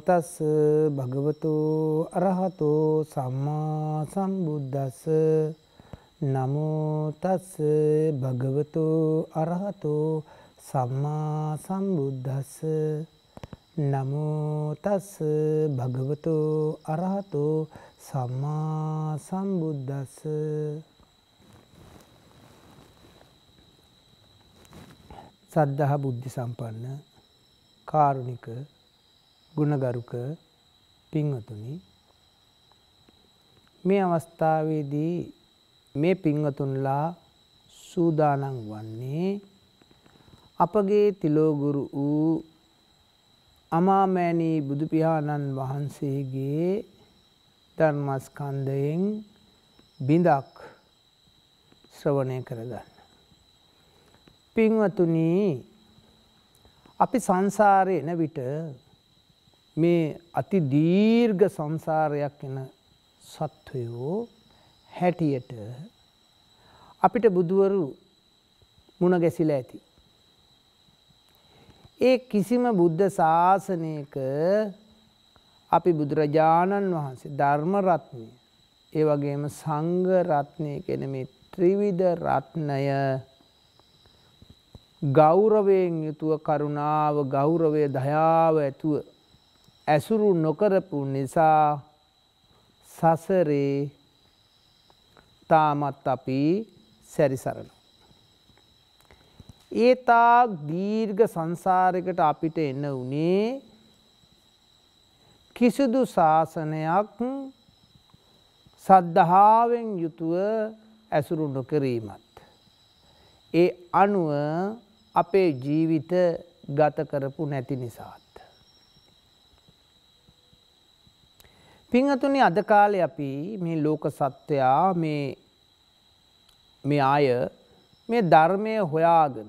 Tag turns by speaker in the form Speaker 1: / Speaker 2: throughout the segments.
Speaker 1: නමුතස් භගවතු අරහතෝ සම්මා සම්බුද්දස්ස නමෝතස් භගවතු අරහතෝ සම්මා සම්බුද්දස්ස නමෝතස් භගවතු අරහතෝ සම්මා සම්බුද්දස්ස සද්ධහ බුද්ධි සම්පන්න කාරුණික ගුණගරුක පින්වතුනි මේ අවස්ථාවේදී මේ පින්වතුන්ලා සූදානන් වන්නේ අපගේ තිලෝගුරු වූ අමාමෑණී බුදුපියාණන් වහන්සේගේ ධර්මස්කන්ධයෙන් බිඳක් ශ්‍රවණය කරගන්න. පින්වතුනී අපි සංසාරය එන විට මේ අති දීර්ඝ සංසාරයක් එන සත්වයෝ හැටියට අපිට බුදුවරු මුණ ගැසිලා ඇති. ඒ කිසිම බුද්ධ ශාසනයක අපි බුදුරජාණන් වහන්සේ ධර්ම රත්නය ඒ වගේම සංඝ රත්නය කියන මේ ත්‍රිවිධ රත්නය ගෞරවයෙන් යුතුව කරුණාව ගෞරවය දයාව ඇතුව ඇසුරු නොකරපු නිසා සසරේ තාමත් අපි සැරිසරන. ඒ තාක් දීර්ඝ සංසාරකට අපිට එන්න වනේ කිසිදු ශාසනයක් සද්ධාවෙන් යුතුව ඇසුරු නොකිරීමත්. ඒ අනුව අපේ ජීවිත ගත කරපු නැති නිසාද. පිංහතුනි අද කාලේ අපි මේ ලෝක සත්වයා මේ මේ අය මේ ධර්මය හොයාගෙන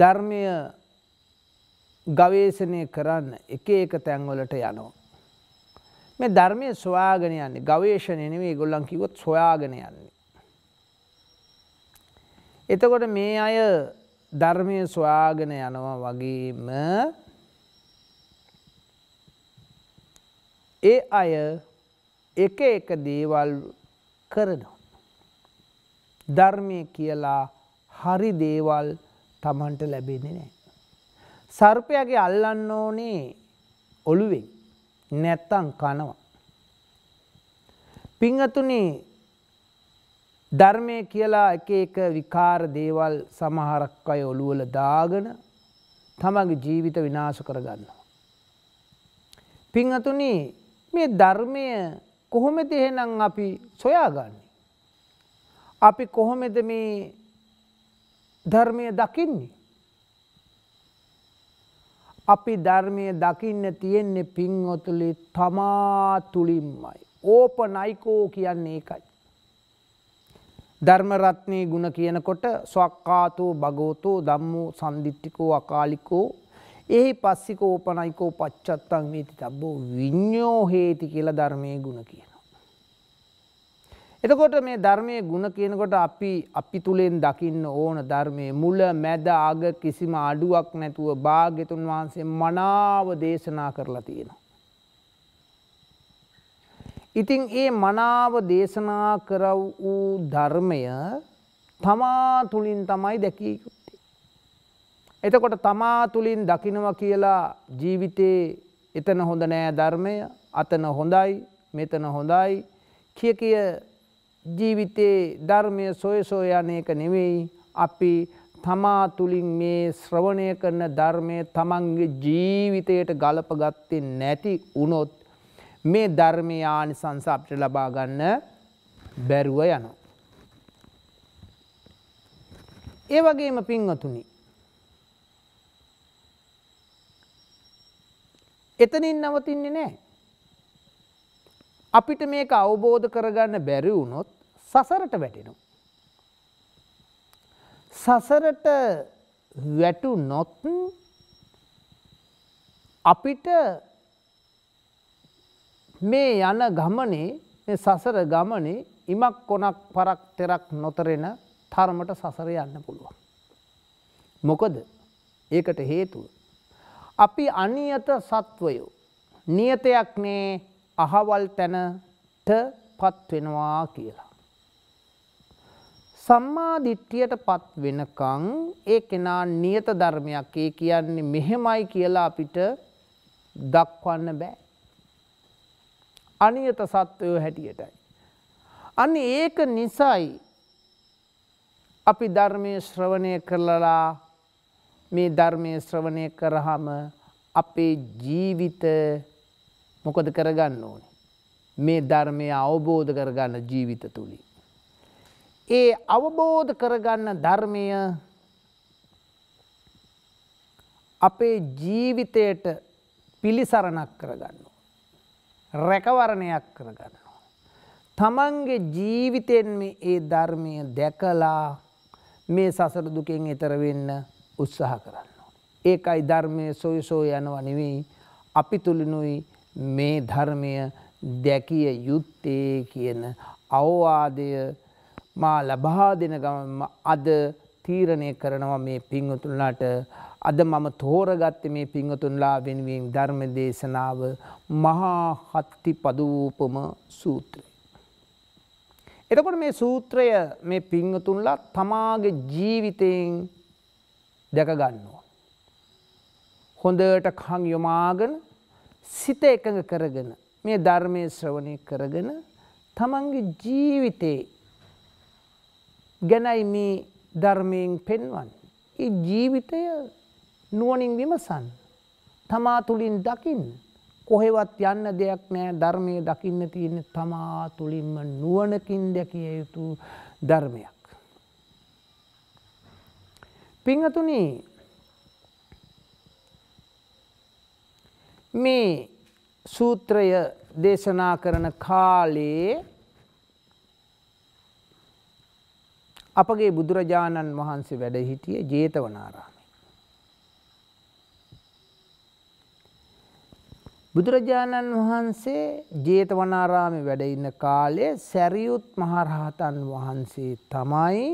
Speaker 1: ධර්මය ගවේශනය කරන්න එක එක තැන්වලට යනවා. මේ ධර්මය සොයාගෙන යන්නේ ගවේශණය නෙවෙයි ගොල්ලන් කිවොත් සොයාගෙන යන්නේ. එතකොට මේ අය ධර්මය සොයාගෙන යනවා වගේම ඒ අය එක එක දේවල් කරනවා. ධර්මය කියලා හරි දේවල් තමන්ට ලැබෙන්නේ නෑ. සර්පයගේ අල්ලන්න ඕනේ ඔළුවෙන් නැත්තං කනවා. පිංහතුනේ ධර්මය කියලා එක එක විකාර දේවල් සමහරක් අය ඔළුවල දාගන තමගේ ජීවිත විනාශ කරගන්නවා. පිංහතුනේ මේ ධර්මය කොහොමද එහෙනම් අපි සොයාගන්නේ. අපි කොහොමද මේ ධර්මය දකින්නේ. අපි ධර්මය දකින්න තියෙන්නේ පින්වතුලි තමා තුළින්මයි. ඕප නයිකෝ කියන්නේ ඒකයි. ධර්මරත්නය ගුණ කියනකොට ස්වක්කාතෝ භගෝතෝ දම්මෝ සන්දිිට්ටිකෝ අකාලිකෝ ඒ පස්සිකෝපනයිකෝ පච්චත්තං වීති තබ්බෝ විඤ්ඤෝ හේති කියලා ධර්මයේ ಗುಣ කියනවා. එතකොට මේ ධර්මයේ ಗುಣ කියනකොට අපි අපි තුලෙන් දකින්න ඕන ධර්මයේ මුල මැද අග කිසිම අඩුවක් නැතුව භාග්‍යතුන් වහන්සේ මනාව දේශනා කරලා තියෙනවා. ඉතින් ඒ මනාව දේශනා කරව වූ ධර්මය තමා තුලින් තමයි දැකිය යුතු. එතකොට තමා තුළින් දකිනවා කියලා ජීවිතයේ එතන හොඳ නෑ ධර්මය අතන හොඳයි මෙතන හොඳයි කිය කිය ජීවිතයේ ධර්මය සොය සොයනයක නෙවෙයි අපි තමා තුළින් මේ ශ්‍රවණය කරන ධර්මය තමන්ගේ ජීවිතයට ගලප ගත්තේ නැති වුණොත් මේ ධර්මයානි සංසාප්ට ලබාගන්න බැරුව යනවා. ඒ වගේම පින්වතුනි එතනින් නවතින්නේ නෑ. අපිට මේක අවබෝධ කරගන්න බැරි වුණොත් සසරට වැටෙනු. සසරට වැටු නොත් අපිට මේ යන ගමනේ සසර ගමනේ ඉමක් කොනක් පරක් තෙරක් නොතරෙන තරමට සසර යන්න පුළුවන්. මොකද ඒකට හේතුව අපි අනියත සත්වයෝ. නියතයක් නේ අහවල් තැනට පත්වෙනවා කියලා. සම්මාධිට්ටියට පත් වෙනකං ඒ කෙනා නියත ධර්මයක් ඒ කියන්නේ මෙහෙමයි කියලා අපිට දක්වන්න බෑ. අනියත සත්වයෝ හැටියටයි. අන්න ඒක නිසයි අපි ධර්මය ශ්‍රවණය කරලලා මේ ධර්මය ශ්‍රවණය කරහම අපේ ජීවිත මොකද කරගන්න ඕනේ. මේ ධර්මය අවබෝධ කරගන්න ජීවිත තුළි. ඒ අවබෝධ කරගන්න ධර්මය අපේ ජීවිතයට පිළිසරණක් කරගන්න. රැකවරණයක් කරගන්න. තමන්ගේ ජීවිතෙන්ම ඒ ධර්මය දැකලා මේ සසර දුකෙන් එතරවෙන්න උත්සාහ කරන්න. ඒකයි ධර්මය සොයසෝ යනවා නෙවෙයි අපි තුළිනුයි මේ ධර්මය දැකිය යුත්තේ කියන අවවාදය මා ලබා දෙන ගම අද තීරණය කරනවා මේ පිංහතුන්ලාට අද මම තෝරගත්ත මේ පිංහතුන්ලා වෙනුවෙන් ධර්ම දේශනාව මහා හත්ති පදූපම සූත්‍රය. එතකොට මේ සූත්‍රය මේ පිංහතුන්ලා තමාගේ ජීවිතයෙන් දැක ගන්නවා. හොඳට කං යොමාගෙන සිත එකඟ කරගෙන මේ ධර්මය ශ්‍රවණය කරගෙන තමන්ගේ ජීවිතේ ගැනයි මේ ධර්මයෙන් පෙන්වන්. ඒ ජීවිතය නුවනින් විමසන් තමා තුළින් දකිින් කොහෙවත් යන්න දෙයක් නෑ ධර්මය දකින්න තියෙන තමා තුළින්ම නුවනකින් දැකිය යුතු ධර්මයක්. පිංහතුනි මේ සූත්‍රය දේශනා කරන කාලයේ අපගේ බුදුරජාණන් වහන්සේ වැඩ හිටිය ජේතවනාරාම. බුදුරජාණන් වහන්සේ ජේතවනාරාමේ වැඩ ඉන්න කාලේ සැරියුත් මහරහතන් වහන්සේ තමයි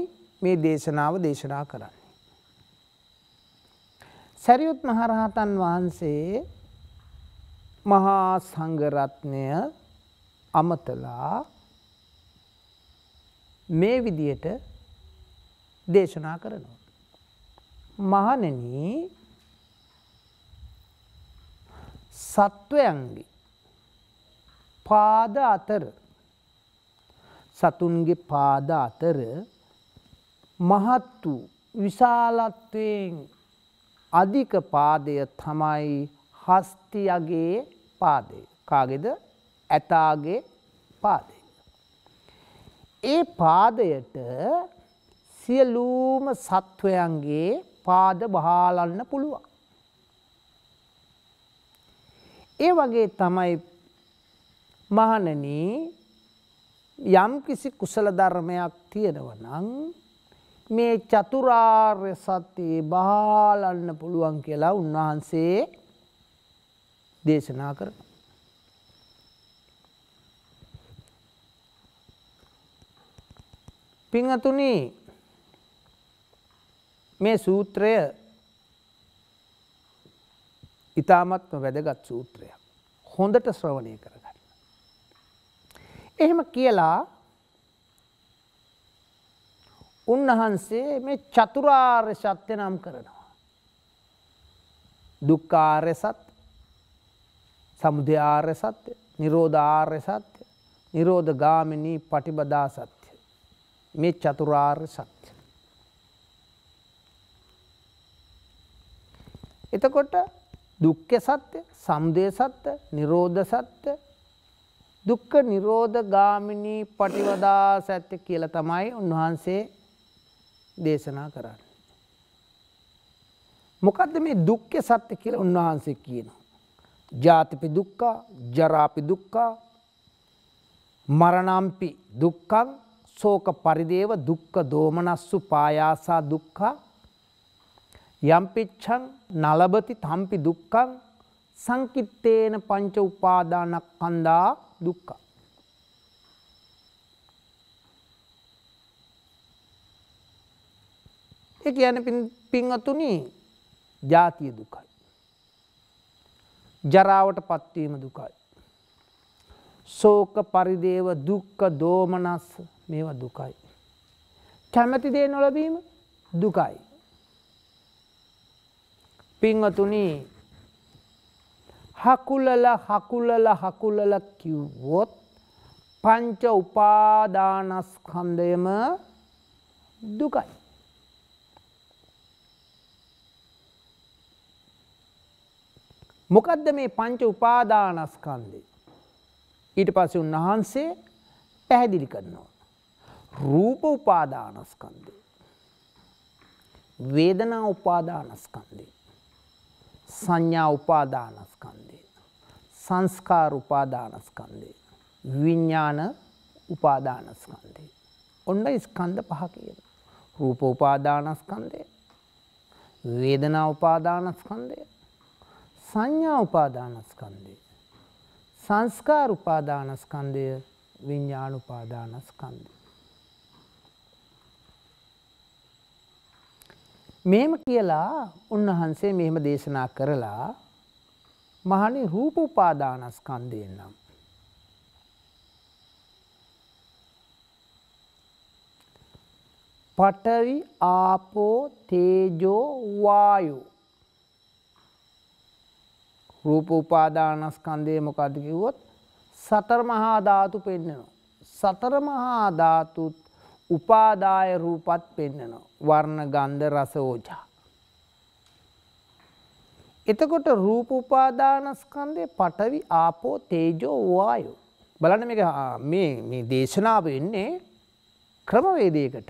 Speaker 1: මේ දේශනාව දේශනා කරන්නේ. සැරියුත් මහරහතන් වහන්සේ මහා සංඝරත්නය අමතලා මේ විදියට දේශනා කරනවා. මහණෙනි සත්වයන්ගේ පාද අතර සතුන්ගේ පාද අතර මහත් වූ විශාලත්වයෙන් අධික පාදය තමයි හස්තියගේ පාදය. කාගෙද ඇතාගේ පාදය. ඒ පාදයට සියලූම සත්වයන්ගේ පාද බහාලන්න පුළුවන්. ඒ වගේ තමයි මහනනී යම් කිසි කුසල ධර්මයක් තියෙනව නං මේ චතුරාර්ය සත්‍යයේ බාලන්න පුළුවන් කියලා උන්වහන්සේ දේශනා කරන. පිංහතුනී මේ සූත්‍රය ඉතාමත්ම වැදගත් සූත්‍රයක් හොඳට ශ්‍රවණය කරගන්න. එහෙම කියලා උන්වහන්සේ මේ චතුරාර්ය සත්‍ය නම් කරනවා. දුක්කාර්ය සත්‍ය සමුදයාර්ය සත්‍ය නිරෝධාර්ය සත්‍ය නිරෝධ ගාමිණී පටිබදා සත්‍ය. මේ චතුරාර්ය සත්‍ය. එතකොට දුක්ඛ සත්‍ය, සම්දේ සත්‍ය, නිරෝධ සත්‍ය, දුක්ඛ නිරෝධ ගාමිනී පටිවදා සත්‍ය කියලා තමයි උන්වහන්සේ දේශනා කරන්න. මොකක්ද මේ දුක්්‍ය සත්‍ය කියල උන්වහන්සේ කියනවා. ජාතිපි දුක්කා ජරාපි දුක්කා මරණම්පි දුක්කං සෝක පරිදේව දුක්ක දෝමනස්සු පායාසා දුක්කා යම්පිච්චන් නලබති තම්පි දුක්කං සංකිත්තේන පංච උපාදානක් කන්දා දුක්කා. ඒ කියන පින්වතුනි ජාතිය දුකයි. ජරාවට පත්වීම දුකයි. සෝක පරිදේව දුක්ක දෝමනස් මේවා දුකයි. කැමැති දේ නොලබීම දුකයි. පින්වතුනි හකුලල හකුලල හකුලල කිව්වොත් පංච උපාදානස්කන්දයම දුකයි. මොකදද මේ පංච උපාදානස්කන්දේ. ඊට පස්සේ උන්වහන්සේ පැහැදිලි කරනවා. රූප උපාදානස්කන්දේ. වේදනා උපාදානස්කන්දේ. සංඥා උපාදානස්කන්දේ. සංස්කාර උපාදානස්කන්දේ. විඤ්ඥාන උපාදානස්කන්දේ. ඔන්න ස්කන්ධ පහ කියන. රූප උපාදානස්කන්දේ. වේදනා උපාදානස්කන්දේ සංඥා උපාදානස්කන්ධය. සංස්කාර උපාදානස්කන්ධය විඤ්ඤාණ උපාදානස්කන්ධය. මේම කියලා උන්වහන්සේ මෙහෙම දේශනා කරලා මහනි රූප උපාදානස්කන්ධයෙන් නම් පඨවි ආපෝ තේජෝ වායෝ රූප උපාදානස්කන්ධය මොකද්ද කිව්වොත් සතර මහා ධාතු පෙන්වනවා. සතර මහා ධාතුත් උපාදාය රූපත් පෙන්වනවා. වර්ණ ගන්ධ රස ඕජා. එතකොට රූප උපාදානස්කන්ධේ පඨවි ආපෝ තේජෝ වායෝ බලන්න මේක මේ මේ දේශනාව වෙන්නේ ක්‍රමවේදයකට.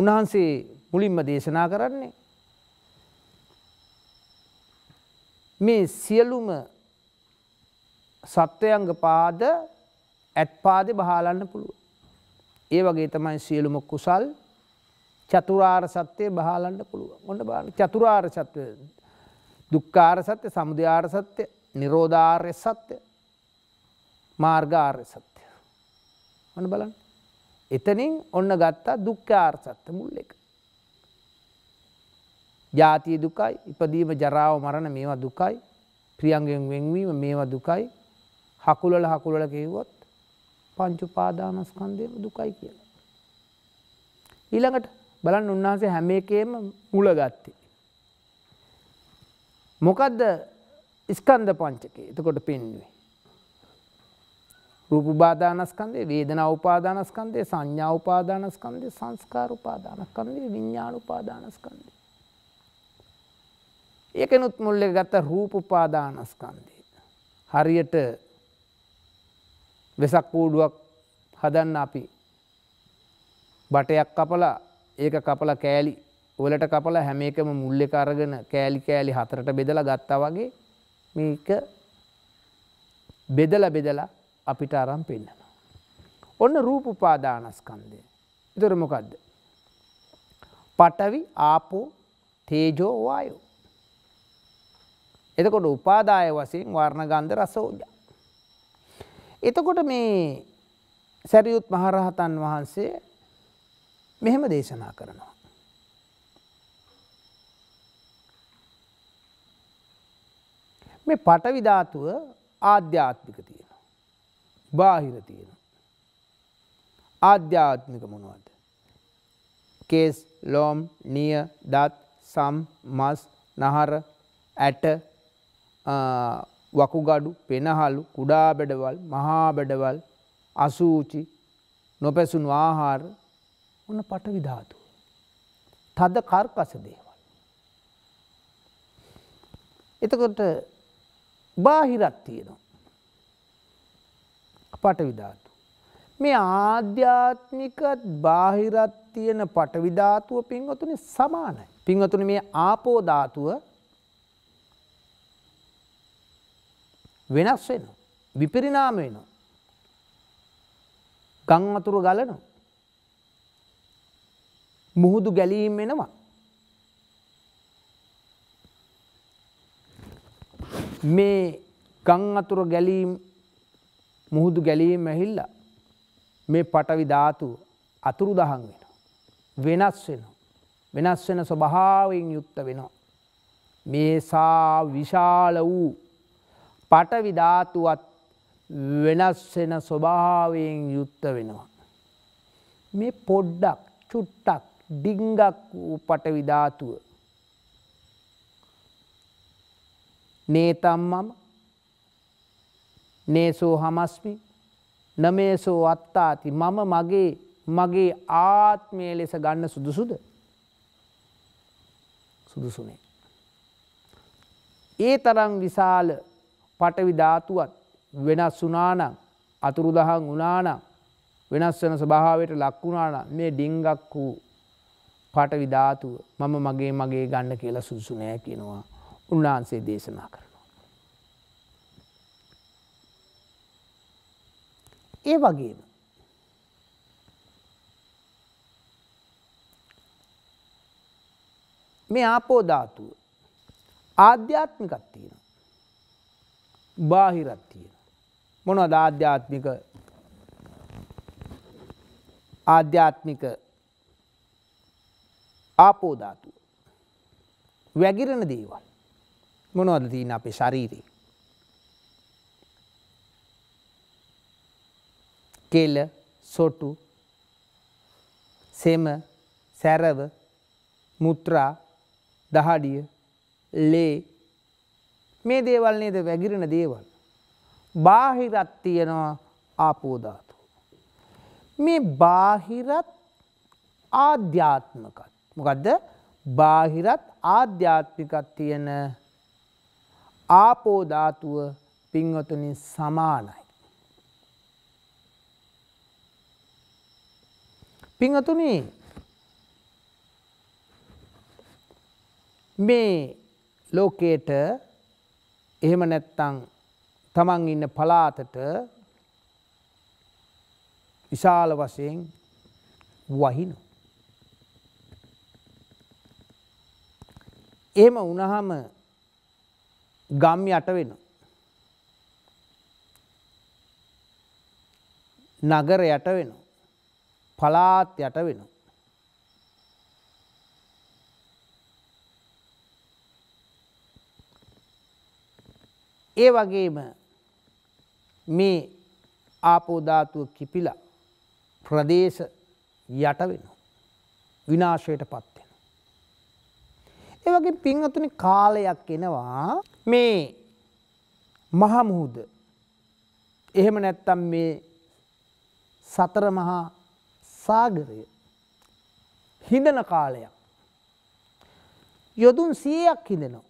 Speaker 1: උන්වහන්සේ මුලින්ම දේශනා කරන්නේ මේ සියලුම සත්වයංග පාද ඇත්පාද බහාලන්න පුළුව. ඒ වගේ තමයි සියලුම කුසල් චතුරාර් සත්‍යය බහාලන්න පුළුව ගොඩ බාන චතුරාර් සත්වය දුක්කාර සත්‍ය සමුදයාර සත්‍ය නිරෝධාර්ය සත්‍ය මාර්ගාර්ය සත්‍ය. ඔන්න බලන්න. එතනින් ඔන්න ගත්තා දුක්කාර් සත්‍ය මුල් එක. ජාතිය දුකයි ඉපදීම ජරාව මරණ මේවා දුකයි ප්‍රියන්ගෙන් වෙන්වීම මේවා දුකයි හකුලල හකුලල කිව්වොත් පංචුපාදානස්කන්දයම දුකයි කියලා. ඊළඟට බලන් උන්වහන්සේ හැම එකේම මුල ගත්තේ. මොකදද ස්කන්ධ පංචකේ එතකොට පෙන්වේ. රූප උපාදානස්කන්දේ වේදනා උපාදානස්කන්දේ සංඥා උපාදානස්කන්දේ සංස්කාර උපාදානස්කන්දේ විඤ්ඥාන උපාදානස්කන්දේ. ඒකනුත් මුල්ල ගත රූපපාදානස්කන්දය. හරියට වෙසක් කූඩුවක් හදන්න අපි බටයක් කපලා ඒක කපල කෑලි ඔලට කපල හැම එකම මුල්ලෙ අරගෙන කෑලි කෑලි හතරට බෙදල ගත්තා වගේ මේක බෙදල බෙදලා අපිට අරම් පෙන්න්නනවා. ඔන්න රූපපාදානස්කන්දය. ඉතුරමොකක්ද. පටවි ආපෝ තේජෝ වායෝ. එතකොට උපාදාය වශයෙන් වර්ණගන්ධ රසෝජා. එතකොට මේ සැරියුත් මහරහතන් වහන්සේ මෙහෙම දේශනා කරනවා. මේ පටවිධාතුව ආධ්‍යාත්මික තියෙනවා. බාහිර තියෙනවා. ආධ්‍යාත්මික මොනවද. කේස් ලෝම් නිය දත් සම් මස් නහර ඇට වකුගඩු පෙනහලු කුඩා බෙඩවල් මහා බෙඩවල් අසූචි නොපැසුන් ආහාර ඔන්න පට විධාතු. තද කර්කස දේවල්. එතකොට බාහිරත් තියෙනවා. පට විධාතු. මේ ආධ්‍යාත්මිකත් බාහිරත් තියෙන පටවිධාතුව පින්වතුනි සමානයි. පින්වතුන මේ ආපෝධාතුව වෙනස් වෙන. විපරිණාම වෙන. ගං වතුර ගලනවා. මුහුදු ගැලීම් වෙනවා. මේ ගං අතුර ගැලීම් මුහුදු ගැලීම් ඇහිල්ල මේ පටවි ධාතු අතුරු දහන් වෙන. වෙනස් වෙන. වෙනස් වෙන ස්වභාවෙන් යුක්ත වෙනවා. මේ සා විශාල වූ පටවිධාතුවත් වෙනස්වෙන ස්වභාවයෙන් යුත්ත වෙනවා. මේ පොඩ්ඩක් චුට්ටක් ඩිංගක් වූ පටවිධාතුව. නේතම් මම නේසෝ හමස්මි නමේසෝ අත්තාති මම මගේ මගේ ආත්මය ලෙස ගන්න සුදුසුද සුදුසුනේ. ඒ තරම් විශාල පටවි ධාතුවත් වෙනස් සුනානං අතුරුදහන් උනානම් වෙනස් වන ස්භාවයට ලක්වුණාන මේ ඩිංගක් වූ පටවි ධාතුව මම මගේ මගේ ගන්න කියලා සුදුසුනෑ කියනවා උන්වහන්සේ දේශනා කරනවා. ඒ වගේම මේ ආපෝධාතුව ආධ්‍යාත්මිකත් තියෙනවා. බාහිරත් තියෙන. මොන අධාධ්‍යාත්මික ආධ්‍යාත්මික ආපෝධාතුව. වැගිරණ දේවල් මොනවද තියෙන අපේ ශරීරී. කෙල සොටු සෙම සැරව මුත්‍රා දහඩිය ලේ මේ දේවල් නේද වැගිරෙන දේවල්. බාහිරත් තියෙනවා ආපෝධාතු. මේ බාහිරත් ආධ්‍යාත්මකත්. මොකදද බාහිරත් ආධ්‍යාත්මිකත් තියෙන ආපෝධාතුව පින්වතුනින් සමානයි. පිංහතුනි මේ ලෝකයට එහෙම නැත්තං තමන් ඉන්න පලාතට විශාල වශයෙන් වහිනු. එහෙම උනහම ගම් යට වෙන. නගර යට වෙන. පලාත් යට වෙනවා. ඒ වගේම මේ ආපෝධාතුව කිපිලා ප්‍රදේශ යට වෙන. විනාශයට පත්වෙන. ඒවගේ පින්වතුනි කාලයක් එනවා මේ මහමුහුද එහෙම නැත්තම් මේ සතර මහා සාගරය හිඳන කාලයක්. යොදුන් සියයක් හිඳනවා.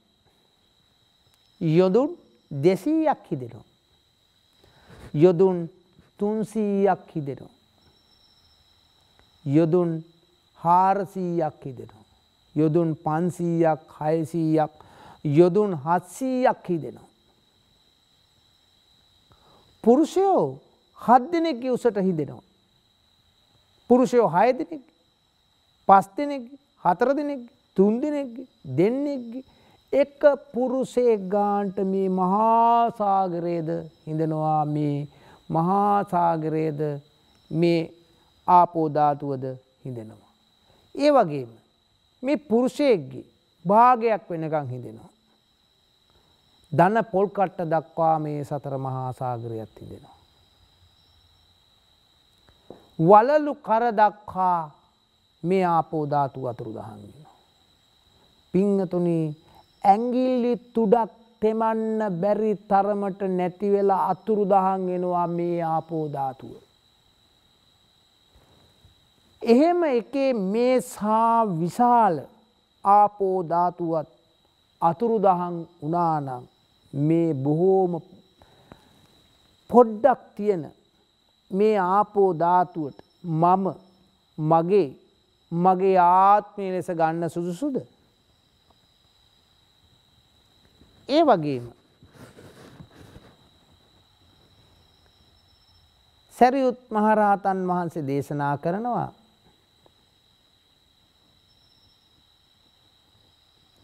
Speaker 1: යොදුන් දෙසීයක් හිදෙනවා. යොදුන් තුන්සීයක් හිදෙනවා. යොදුන් හාරසීයක් හිදෙනවා. යොදුන් පන්සීයක් හයසීයක් යොදුන් හත්සීයක් හිදෙනවා. පුරුෂයෝ හත් දෙනෙක් උසට හිදෙනවා. පුරුෂයෝ හය දෙනෙක් පස් දෙනෙක් හතර දෙනෙක් තුන් දෙනෙක් දෙන්නෙක්ගේ එක පුරුසේ ගාන්ට මේ මහාසාගරයේද හිඳනවා මේ මහාසාගරයේද මේ ආපෝධාතුවද හිඳෙනවා. ඒ වගේම මේ පුරුෂයෙක්ගේ භාගයක් වෙනකං හිඳෙනවා. දන පොල්කට්ට දක්වා මේ සතර මහාසාගරයත් හිදෙනවා. වලලු කර දක්හා මේ ආපෝධාතු අතුරු දහන්ගෙන. පිංහතුනී ඇංගිල්ලි තුඩක් තෙමන්න බැරි තරමට නැතිවෙලා අතුරු දහන් එෙනවා මේ ආපෝධාතුව. එහෙම එකේ මේ සා විශාල ආපෝධාතුවත් අතුරු දහන් උනානම් මේ බොහෝම පොඩ්ඩක් තියෙන මේ ආපෝධාතුවට මම මගේ මගේ ආත්මය ලෙස ගන්න සුදුසුද. ඒ වගේම සැරියුත් මහරහතන් වහන්සේ දේශනා කරනවා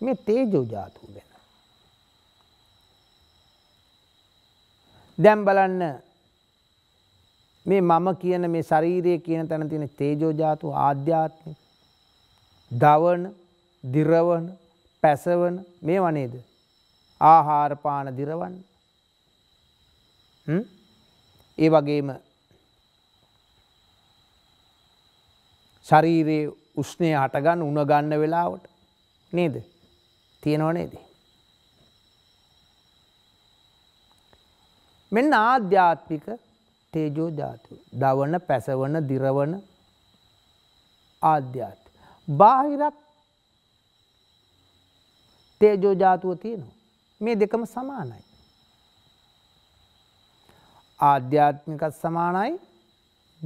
Speaker 1: මේ තේජෝ ධාතුව ගැන. දැන් බලන්න මේ මම කියන මේ ශරීරය කියන තැන තියෙන තේජෝ ධාතුව ආධ්‍යාත්මික, දවන, දිරවන, පැසවන මේවා නේද? ආහාරපාන දිරවන් ඒ වගේම ශරීරයේ උෂ්ණය හටගන්න උනගන්න වෙලාවට නේද තියෙනව නේද. මෙන්න ආධ්‍යාත්මික තේජෝ ජාතු දවන පැසවන දිරවන ආධ්‍යාත්. බාහිරත් තේජෝ ජාතුව තියෙනවා. මේ දෙකම සමානයි. ආධ්‍යාත්මිකත් සමානයි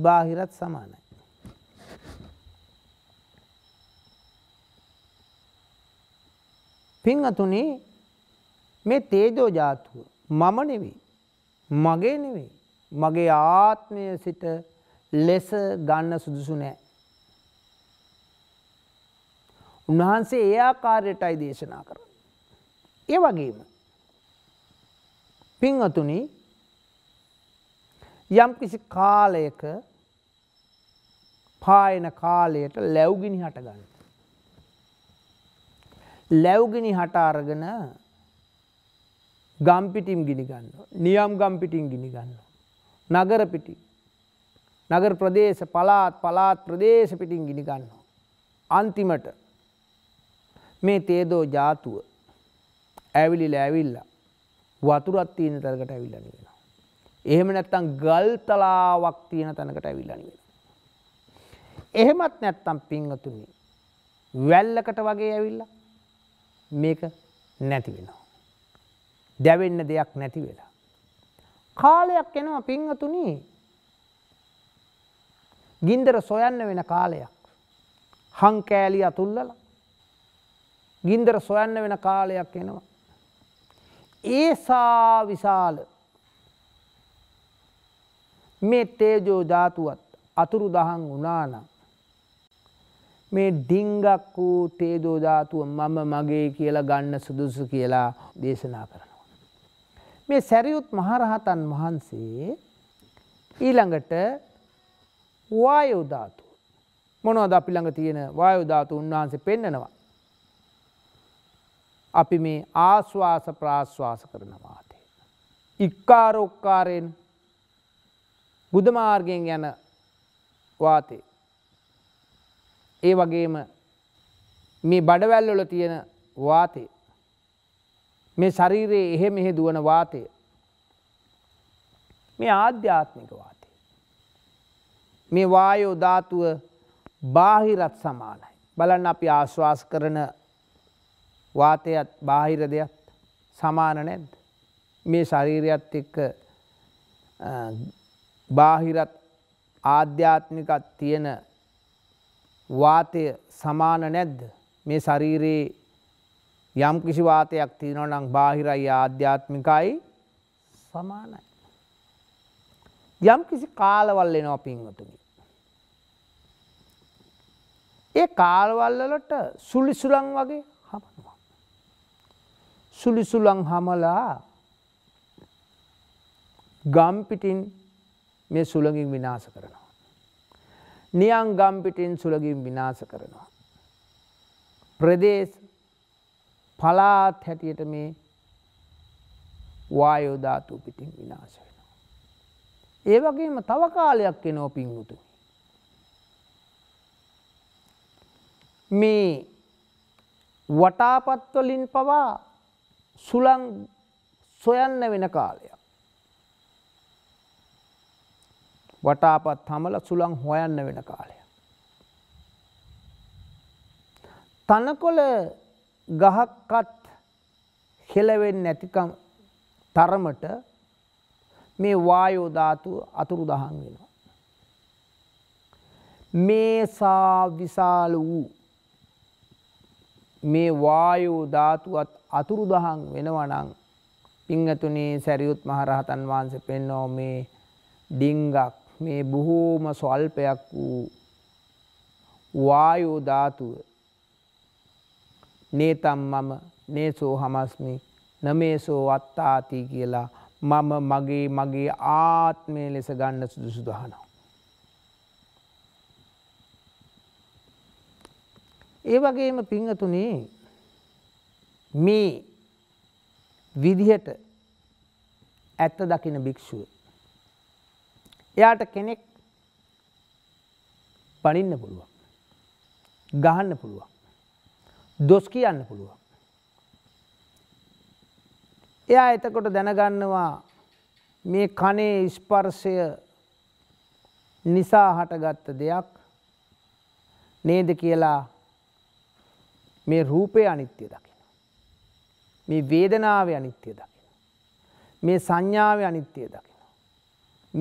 Speaker 1: බාහිරත් සමානයි. පිංහතුනේ මේ තේජෝ ජාතුව මම නෙවෙයි මගේ නෙවෙයි මගේ ආත්මය සිට ලෙස ගන්න සුදුසු නෑ. උන්වහන්සේ ඒ ආකාරයටයි දේශනා කර. ඒ වගේම පින්වතුනි යම් කිසි කාලයක පායන කාලයට ලැව්ගිනි හටගන්න. ලැව්ගිනි හට අරගෙන ගම්පිටිම් ගිනි ගන්න නියම් ගම්පිටින් ගිනි ගන්න. නගර පිටි නගර ප්‍රදේශ පලාත් පලාත් ප්‍රදේශ පිටින් ගිනි ගන්න. අන්තිමට මේ තේදෝ ජාතුව ඇවිලි ලෑවිල්ලා වතුරත් තියෙන තැනකට ඇවිල්ලනි වෙන. එහෙම නැත්තම් ගල්තලාවක් තියෙන තැනකට ඇවිල්ලනි වෙන. එහෙමත් නැත්තම් පිංහතුනි වැල්ලකට වගේ ඇවිල්ලා මේක නැති වෙනවා. දැවෙන්න දෙයක් නැති වෙලා. කාලයක් එනවා පිංහතුනී ගින්දර සොයන්න වෙන කාලයක් හංකෑලි අතුල්ලල ගින්දර සොයන්න වෙන කාලයක් එනවා ඒසා විශාල මේ තේජෝ ජාතුවත් අතුරු දහන් වනානම් මේ ඩිංගක් වූ තේජෝ ජාතුව මම මගේ කියලා ගන්න සුදුසු කියලා දේශනා කරනවා. මේ සැරියුත් මහරහතන් වහන්සේ ඊළඟට වායෝ ධාතුව මොනවද අපි ළඟ තියෙන වායෝ ධාතුව උන්වහන්සේ පෙන්නනවා. අපි මේ ආශ්වාස ප්‍රාශ්වාස කරනවාතේ. ඉක්කාරොක්කාරයෙන් බුදමාර්ගයෙන් යන වාතේ. ඒ වගේම මේ බඩවැල්ලොල තියෙන වාතේ. මේ ශරීරයේ එහෙ මෙහෙ දුවන වාතය. මේ ආධ්‍යාත්මික වාතය. මේ වායෝ ධාතුව බාහිරත් සමානයි. බලන්න අපි ආශ්වාස කරන වාතයත් බාහිර දෙයක් සමාන නැද්ද. මේ ශරීරයත් එක්ක බාහිරත් ආධ්‍යාත්මිකත් තියෙන වාතය සමාන නැද්ද මේ ශරීරයේ යම් කිසි වාතයක් තියෙනවා නම් බාහිරයි ආධ්‍යාත්මිකයි සමානයි. යම් කිසි කාලවල් එනවා පින්වතුනි. ඒ කාලවල්ලලට සුලි සුලං වගේ හමන. සුලිසුලං හමලා ගම්පිටින් මේ සුළඟින් විනාස කරනවා. නියන් ගම්පිටින් සුළගින් විනාස කරනවා. ප්‍රදේශ පලාත් හැටියට මේ වායෝධාතු පිටින් විනාශ වෙනවා. ඒ වගේම තව කාලයක් එනෝ පින්වුතු. මේ වටාපත්වලින් පවා සුළං සොයන්න වෙන කාලයක්. වටාපත් හමල සුළං හොයන්න වෙන කාලය. තනකොළ ගහක්කත් හෙලවෙන් නැතිකම් තරමට මේ වායෝධාතු අතුරු දහන් වෙනවා. මේසා විශාල වූ මේ වායෝ ධාතුවත් අතුරු දහන් වෙනවනං පිංහතුනේ සැරියුත් මහරහතන් වහන්ස පෙන්නෝ මේ ඩිංගක් මේ බොහෝම ස්වල්පයක් වූ වායෝ ධාතුව නේතම් මම නේසෝ හමස්මි නමේසෝ අත්තාති කියලා මම මගේ මගේ ආත්මය ලෙස ගන්න සුදුසු දහනවා. ඒ වගේම පිංහතුනේ මේ විදිහට ඇත්ත දකින භික්‍ෂුව. එයාට කෙනෙක් පනින්න පුළුවන්. ගහන්න පුළුවන්. දොස් කියන්න පුළුවන්. එයා එතකොට දැනගන්නවා මේ කනේ ස්පර්සය නිසා හටගත්ත දෙයක් නේද කියලා මේ රූපය අනිත්‍ය දකින. මේ වේදනාව අනිත්‍ය දකින. මේ සංඥාව අනිත්‍යය දකින.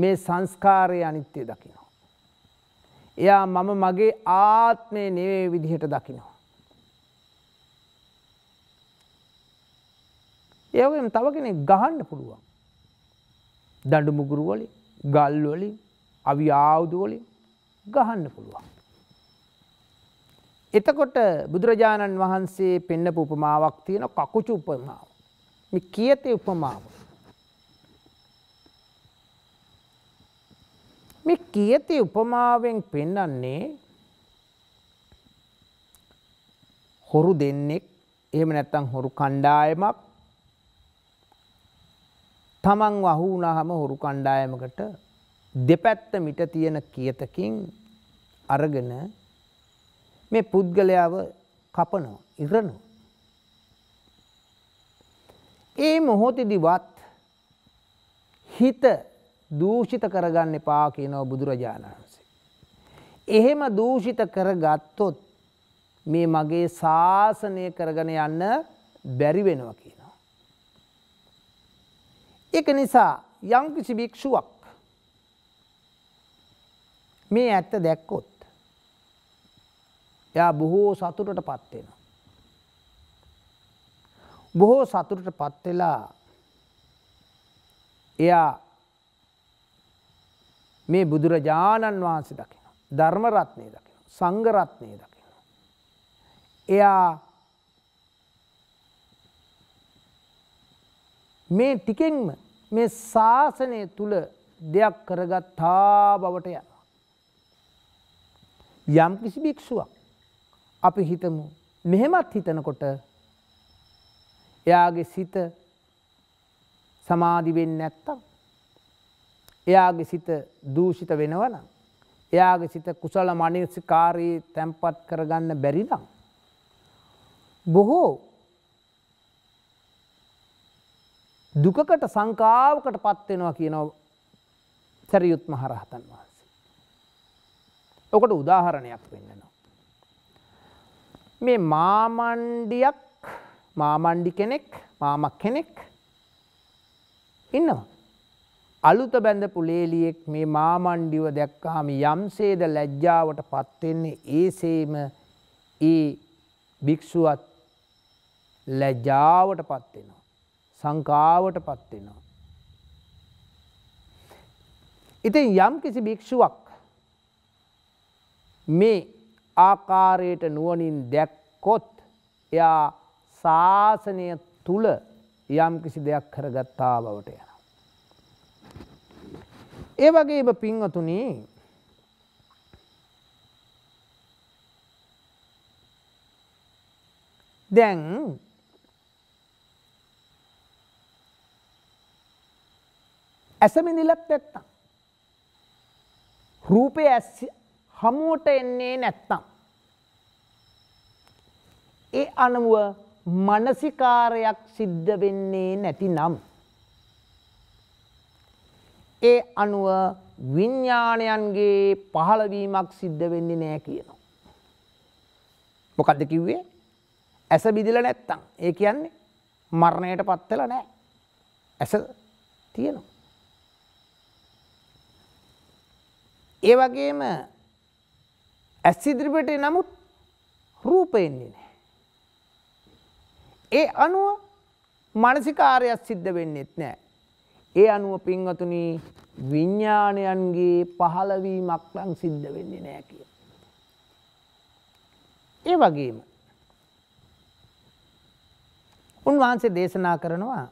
Speaker 1: මේ සංස්කාරය අනිත්‍යය දකිනවා. එයා මම මගේ ආත්මය නෙවේ විදිහට දකිනවා. ඒවම තව කෙනෙක් ගහන්න පුළුවන්. දඩුමුගුරුවලි ගල්වලින් අවි ආවුදුවලින් ගහන්න පුළුවන්. එතකොට බුදුරජාණන් වහන්සේ පෙන්න උපමාවක් තියෙන කකුචු උපමාව. මෙ කියතේ උපමාව. මේ කියති උපමාවෙන් පෙන්නන්නේ හොරු දෙන්නෙක් එහෙම නැත්තම් හොරු කණ්ඩායමක් තමන් වහු වුණාම හොරු කණ්ඩායමකට දෙපැත්ත මිට තියෙන කියතකින් අරගෙන මේ පුද්ගලයාව කපනෝ ඉරනු. ඒ මොහොතිදිවත් හිත දූෂිත කරගන්න එපා කියනව බුදුරජාණන් වහන්සේ. එහෙම දූෂිත කරගත්තොත් මේ මගේ ශාසනය කරගෙන යන්න බැරි වෙනවා කියනවා. එක නිසා යම්කිසි භික්ෂුවක් මේ ඇත්ත දැක්කොත් එයා බොහෝ සතුටට පත් වෙනවා. බොහෝ සතුටට පත් වෙලා එයා මේ බුදුරජාණන් වහන්සේ දකින ධර්ම රත්නය දකින සංඝ රත්නය දකින එයා මේ ටිකෙන්ම මේ ශාසනය තුළ දෙයක් කරගත්තා බවට යනවා යම් කිසි භික්ෂුවක් අපි හිතමු මෙහෙමත් හිතනකොට එයාගේ සිත සමාධිවෙන්න ඇත්තම්. එයාගේ සිත දූෂිත වෙනවන. එයාගේ සිත කුසල මනසිකාරී තැන්පත් කරගන්න බැරිනම්. බොහෝ දුකකට සංකාවකට පත්වෙනවා කියනව සැරියුත් මහරහතන් වහන්සේ. ඔකට උදාහරණයක් වෙන්නනවා. මේ මාමණ්ඩියක් මාමණ්ඩි කෙනෙක් මාමක් කෙනෙක් ඉන්නවා. අලුත බැඳපු ලේලියෙක් මේ මාමණ්ඩිව දැක්කාම යම්සේද ලැජ්ජාවට පත්වෙන්නේ ඒසේම ඒ භික්‍ෂුවත් ලැජ්ජාවට පත්වෙනවා. සංකාවට පත්වෙනවා. ඉතින් යම් කිසි භික්‍ෂුවක් මේ ආකාරයට නුවනින් දැක්කොත් එයා ශාසනය තුළ යම් කිසි දෙයක් කරගත්තා බවට යන. ඒ වගේ පින්වතුනී දැන් ඇසමිඳිලත් නැත්තම් රූපය හමුවට එන්නේ නැත්තම්. ඒ අනුව මනසිකාරයක් සිද්ධ වෙන්නේ නැති නම්. ඒ අනුව විඤ්ඥාණයන්ගේ පහළවීමක් සිද්ධ වෙන්නේ නෑ කියනවා. මොකක්ද කිව්වේ ඇස බිදිල නැත්තං ඒ කියන්නේ මරණයට පත්වෙල නෑ ඇස තියෙනවා. ඒ වගේම ඇස් ඉදිරිපට නමුත් රූපයෙන්නේ නෑ. ඒ අනුව මනසිකාරයක් සිද්ධ වෙන්නෙත් නෑ. ඒ අනුව පින්වතුන විඤ්ඥාණයන්ගේ පහළවීමක් ලං සිද්ධ වෙන්නේ නෑ කිය. ඒ වගේම උන්වහන්සේ දේශනා කරනවා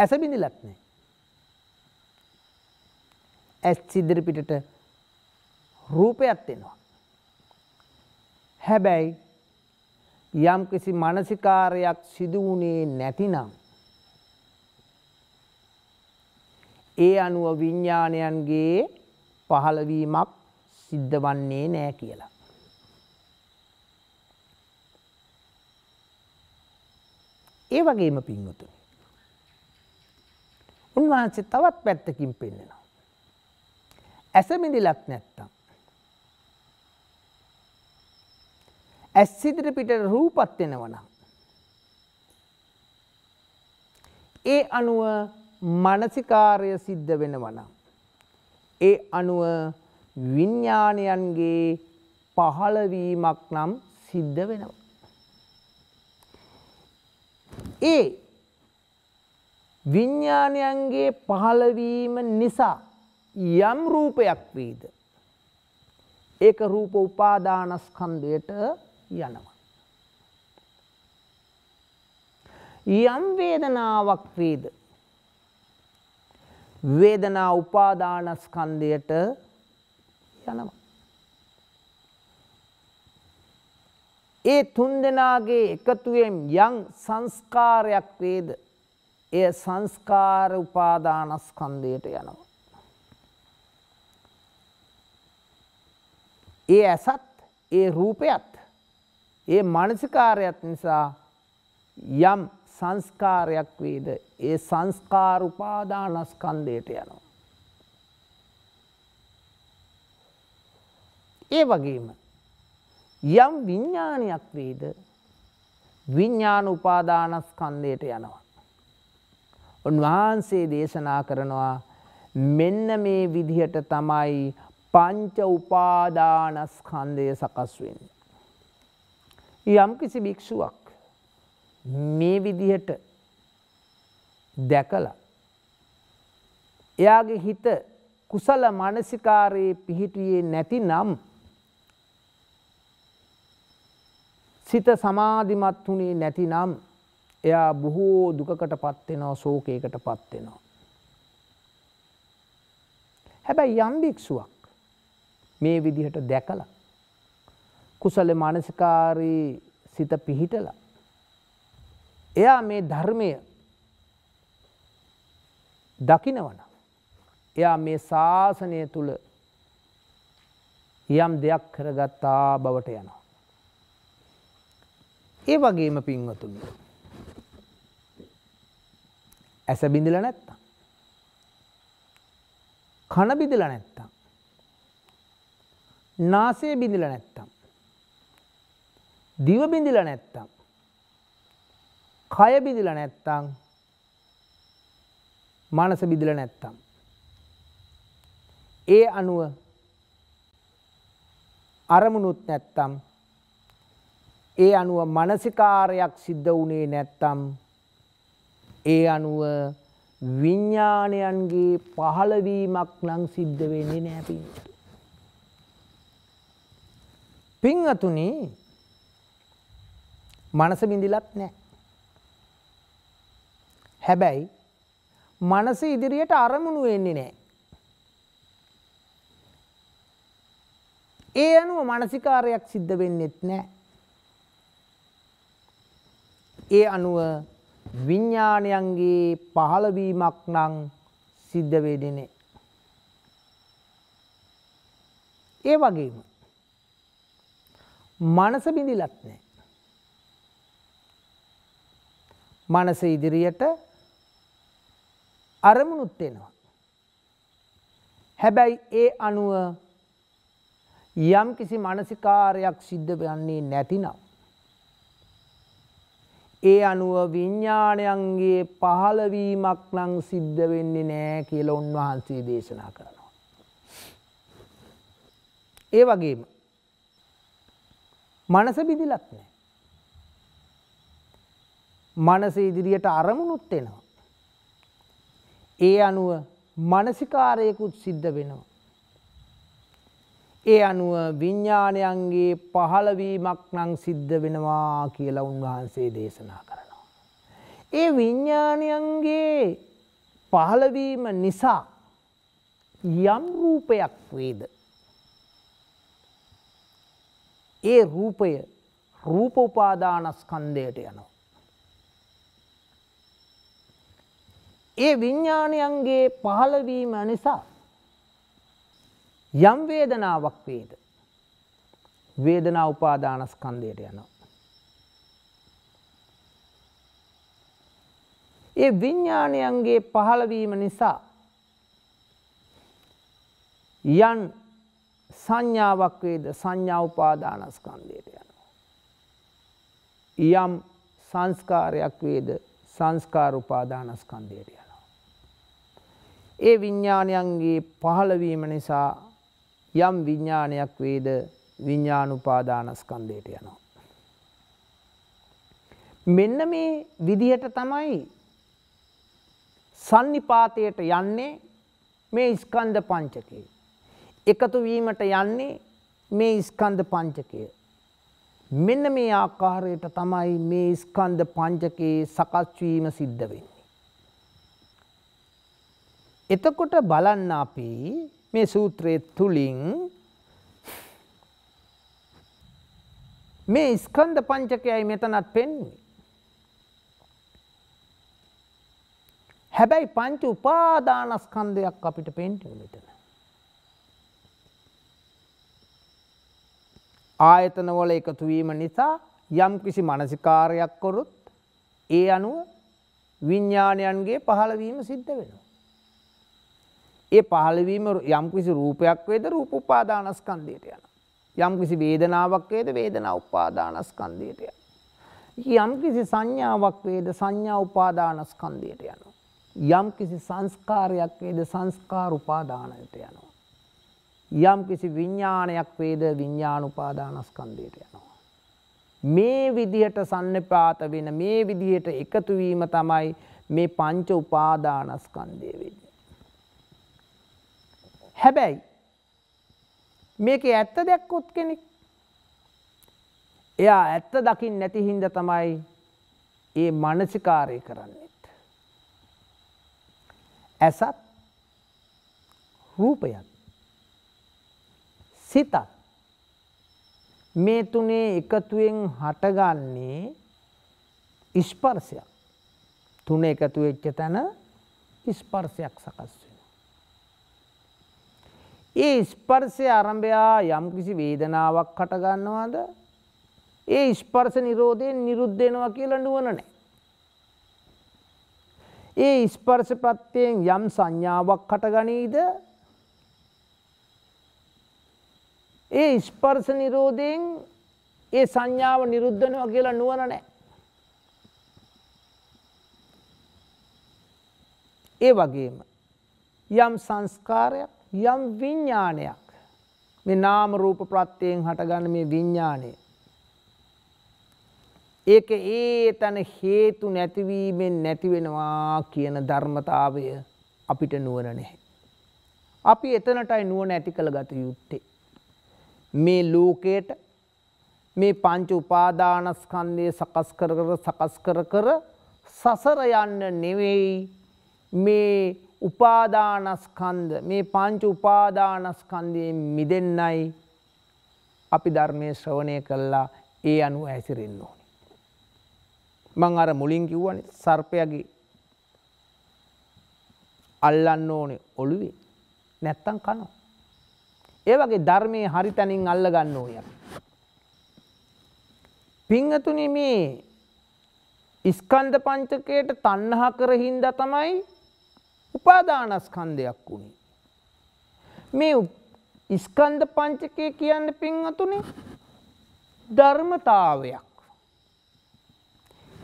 Speaker 1: ඇස බිඳිලත් නෑ. ඇස් සිදිරිපිටට රූපයත් එෙනවා. හැබැයි යම් කිසි මනසිකාරයක් සිදුවුණේ නැතිනම්. ඒ අනුව විඤ්ඥාණයන්ගේ පහළවීමක් සිද්ධ වන්නේ නෑ කියලා. ඒ වගේම පින්වතුනි. උන්වහන්සේ තවත් පැත්තකින් පෙන්නෙනවා. ඇසමිඳිලක් නැත්තම් ඇස් ඉදිරි පිටට රූපත් වෙනවනම් ඒ අනුව මානසිකාර්ය සිද්ධ වෙනවනම් ඒ අනුව විඥානයන්ගේ පහළවීමක් නම් සිද්ධ වෙනවා. ඒ විඥානයන්ගේ පහළවීම නිසා යම් රූපයක් වීද ඒක රූප උපාදානස්කන්ධයට යනවා. යම් වේදනාවක් වේද වේදනා උපාදානස්කන්ධයට යනවා. ඒ තුන් දෙනාගේ එකතුවෙන් යම් සංස්කාරයක් වේද එය සංස්කාර උපාදානස්කන්ධයට යනවා. ඒ ඇසත් ඒ රූපයත් ඒ මනසිකාරයක් නිසා යම් සංස්කාරයක් වේද ඒ සංස්කාරුපාදානස්කන්දයට යනවා. ඒ වගේම යම් විඤ්ඥානයක් වේද විඤ්ඥාන උපාදානස්කන්දයට යනවා. උන්වහන්සේ දේශනා කරනවා මෙන්න මේ විදිහට තමයි පංච උපාදානස්කන්දය සකස් වෙන්නේ. යම්කිසි භික්‍ෂුවක් මේ විදිහට දැකල එයාගේ හිත කුසල මනසිකාරයේ පිහිටියේ නැති නම් සිත සමාධිමත් වුණේ නැති නම් එයා බොහෝ දුකකට පත්වෙනවා සෝකයකට පත්වෙනවා. හැබැයි යම්භික්ෂුවක් මේ විදිහට දැකලා කුසල මානසිකාරී සිත පිහිටලා. එයා මේ ධර්මය දකිනවන. එයා මේ ශාසනය තුළ යම් දෙයක් කරගත්තා බවට යනවා. ඒ වගේම පින්වතුන්න. ඇස බිඳිල නැත්තම්. කණ බිඳිල නැත්තම්. නාසේ බිඳිල නැත්තම්. දිවබිඳිල නැත්තං. කයබිදිල නැත්තං මනස බිදිල නැත්තම්. ඒ අනුව අරමුණුත් නැත්තම් ඒ අනුව මනසිකාරයක් සිද්ධ වනේ නැත්තම් ඒ අනුව විඤ්ඥාණයන්ගේ පහළවීමක් නං සිද්ධ වෙන්නේ නෑ පින්ට. පිංහතුනේ මනස බිඳිලත් නෑ. හැබැයි මනස ඉදිරියට අරමුණු වෙන්නේ නෑ. ඒ අනුව මනසිකාරයක් සිද්ධ වෙන්නෙත් නෑ. ඒ අනුව විඤ්ඥානයන්ගේ පහළවීමක් නං සිද්ධවේදනේ. ඒ වගේම මනස බිඳිලත් නෑ. මනස ඉදිරියට අරමුණුත් වෙනවා. හැබැයි ඒ අනුව යම් කිසි මනසිකාරයක් සිද්ධ වෙන්නේ නැතිනම්. ඒ අනුව විඤ්ඥානයන්ගේ පහළවීමක් නං සිද්ධ වෙන්නේ නෑ කියල උන්වහන්සේ දේශනා කරනවා. ඒ වගේම මනස බිදිලත් නෑ. මනස ඉදිරියට අරමුණුත් එනවා. ඒ අනුව මනසිකාරයකුත් සිද්ධ වෙනවා. ඒ අනුව විඤ්ඥානයන්ගේ පහළවීමක් නං සිද්ධ වෙනවා කියලා උන්වහන්සේ දේශනා කරනවා. ඒ විඤ්ඥානයන්ගේ පහළවීම නිසා යම් රූපයක් වේද. ඒ රූපය රූපෝපාදානස්කන්දයට යනවා. ඒ විඤ්ඥානයන්ගේ පහළවීම නිසා යම් වේදනාවක් වේද වේදනා උපාදානස්කන්දයට යනවා. ඒ විඤ්ඥානයන්ගේ පහළවීම නිසා යන් සංඥාවක් වේද සංඥා උපාදානස්කන්දයට යනවා. යම් සංස්කාරයක් වේද සංස්කාර උපාදානස්කන්දයට යන. ඒ විඤ්ඥානයන්ගේ පහළවීම නිසා යම් විඤ්ඥානයක් වේද විඤ්ඥානුපාදානස්කන්දයට යනවා. මෙන්න මේ විදිහට තමයි සන්නිපාතයට යන්නේ මේ ඉස්කන්ධ පංචකය. එකතු වීමට යන්නේ මේ ඉස්කන්ධ පංචකය. මෙන්න මේ ආකාරයට තමයි මේ ඉස්කන්ධ පංචකයේ සකස්වීම සිද්ධවෙන්. එතකොට බලන්න අපි මේ සූත්‍රය තුළින් මේ ස්කන්ධ පංචකයයි මෙතනත් පෙන්වුවේ. හැබැයි පංච උපාදානස්කන්ධයක් අපිට පෙන්ටුව මෙතන. ආයතනවල එකතුවීම නිසා යම් කිසි මනසිකාරයක් කොරුත් ඒ අනුව විඤ්ඥාණයන්ගේ පහළවීම සිද්ධ වෙනවා. ඒ පහළවීම යම්කිසි රූපයක් වේද රූප උපාදානස්කන්ධයට යන. යම්කිසි වේදනාවක් වේද වේදනා උපාදානස්කන්ධයට යන. යම්කිසි සංඥාවක් වේද සංඥා උපාදානස්කන්ධයට යනවා. යම්කිසි සංස්කාරයක් වේද සංස්කාර උපාදානයට යනවා. යම්කිසි විඥානයක් වේද විඥාන උපාදානස්කන්ධයට යනවා. මේ විදිහට සන්නපාත වෙන මේ විදිහට එකතු වීම තමයි මේ පංච උපාදානස්කන්ධය වෙන්නේ. හැබැයි මේක ඇත්ත දැක්කොත් කෙනෙක් එයා ඇත්ත දකිින් නැති හින්ද තමයි ඒ මනසිකාරය කරන්නෙත්. ඇසත් රූපයත් සිතත් මේ තුනේ එකතුවෙන් හටගන්නේ ස්පර්සයක් තුන එකතු වෙච්ච තැන ස්පර්සයක් සකස් ඒ ස්පර්ශය ආරම්භයා යම් කිසි වේදනාවක් හටගන්නවාද ඒ ස්පර්ශ නිරෝධයෙන් නිරුද්ධ වෙනවා කියලා නුවණ නැහැ. ඒ ස්පර්ශ ප්‍රත්‍යයෙන් යම් සංඥාවක් හටගනීද ඒ ස්පර්ශ නිරෝධයෙන් ඒ සංඥාව නිරුද්ධ වෙනවා කියලා නුවණ නැහැ. ඒ වගේම යම් සංස්කාරයක් යම් විඤ්ඥානයක් මේ නාම රූප ප්‍රත්්‍යයෙන් හටගන්න මේ විඤ්ඥානය. ඒක ඒ තැන හේතු නැතිවීමෙන් නැතිවෙනවා කියන ධර්මතාවය අපිට නුවර නැහැ. අපි එතනටයි නුව නැති කළ ගත යුත්තේ. මේ ලෝකයට මේ පංච උපාදානස්කන්දය සකස් කර කර සකස් කර කර සසර යන්න නෙවෙයි මේ උපාදානස්කන්ධ මේ පංච උපාදානස්කන්ධයෙන් මිදෙන්නයි අපි ධර්මය ශ්‍රවණය කළා ඒ අනුව ඇසිරෙන්න ඕනි. මං අර මුලින් කිව්වන සර්පයගේ අල්ලන්න ඕනේ ඔළුවේ නැත්තම් කනවා. ඒ වගේ ධර්මයේ හරි තැනින් අල්ල ගන්න ඕය. පිංහතුනි මේ ඉස්කන්ධ පංචකයට තණ්හා කර හින්දා තමයි උපාදානස්කන්ධයක් වුණේ. මේ ඉස්කන්ධ පංචකය කියන්න පින්වතුනි ධර්මතාවයක්.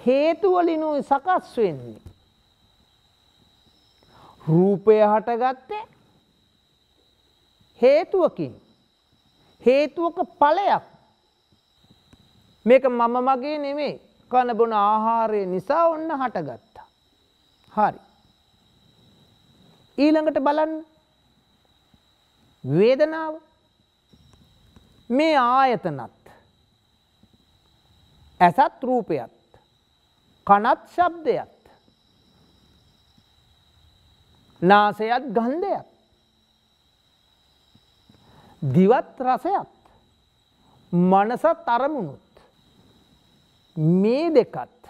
Speaker 1: හේතුවලිනුයි සකස් වෙන්නේ. රූපය හටගත්තේ හේතුවකින් හේතුවක ඵලයක් මේක මම මගේ නෙමේ කනබොන ආහාරය නිසා ඔන්න හටගත්තා. හරි. ඊළඟට බලන්න වේදනාව මේ ආයතනත් ඇසත් රූපයත් කනත් ශබ්දයත් නාසයත් ගන්ධයත් දිවත් රසයත් මනසත් අරමුණුත් මේ දෙකත්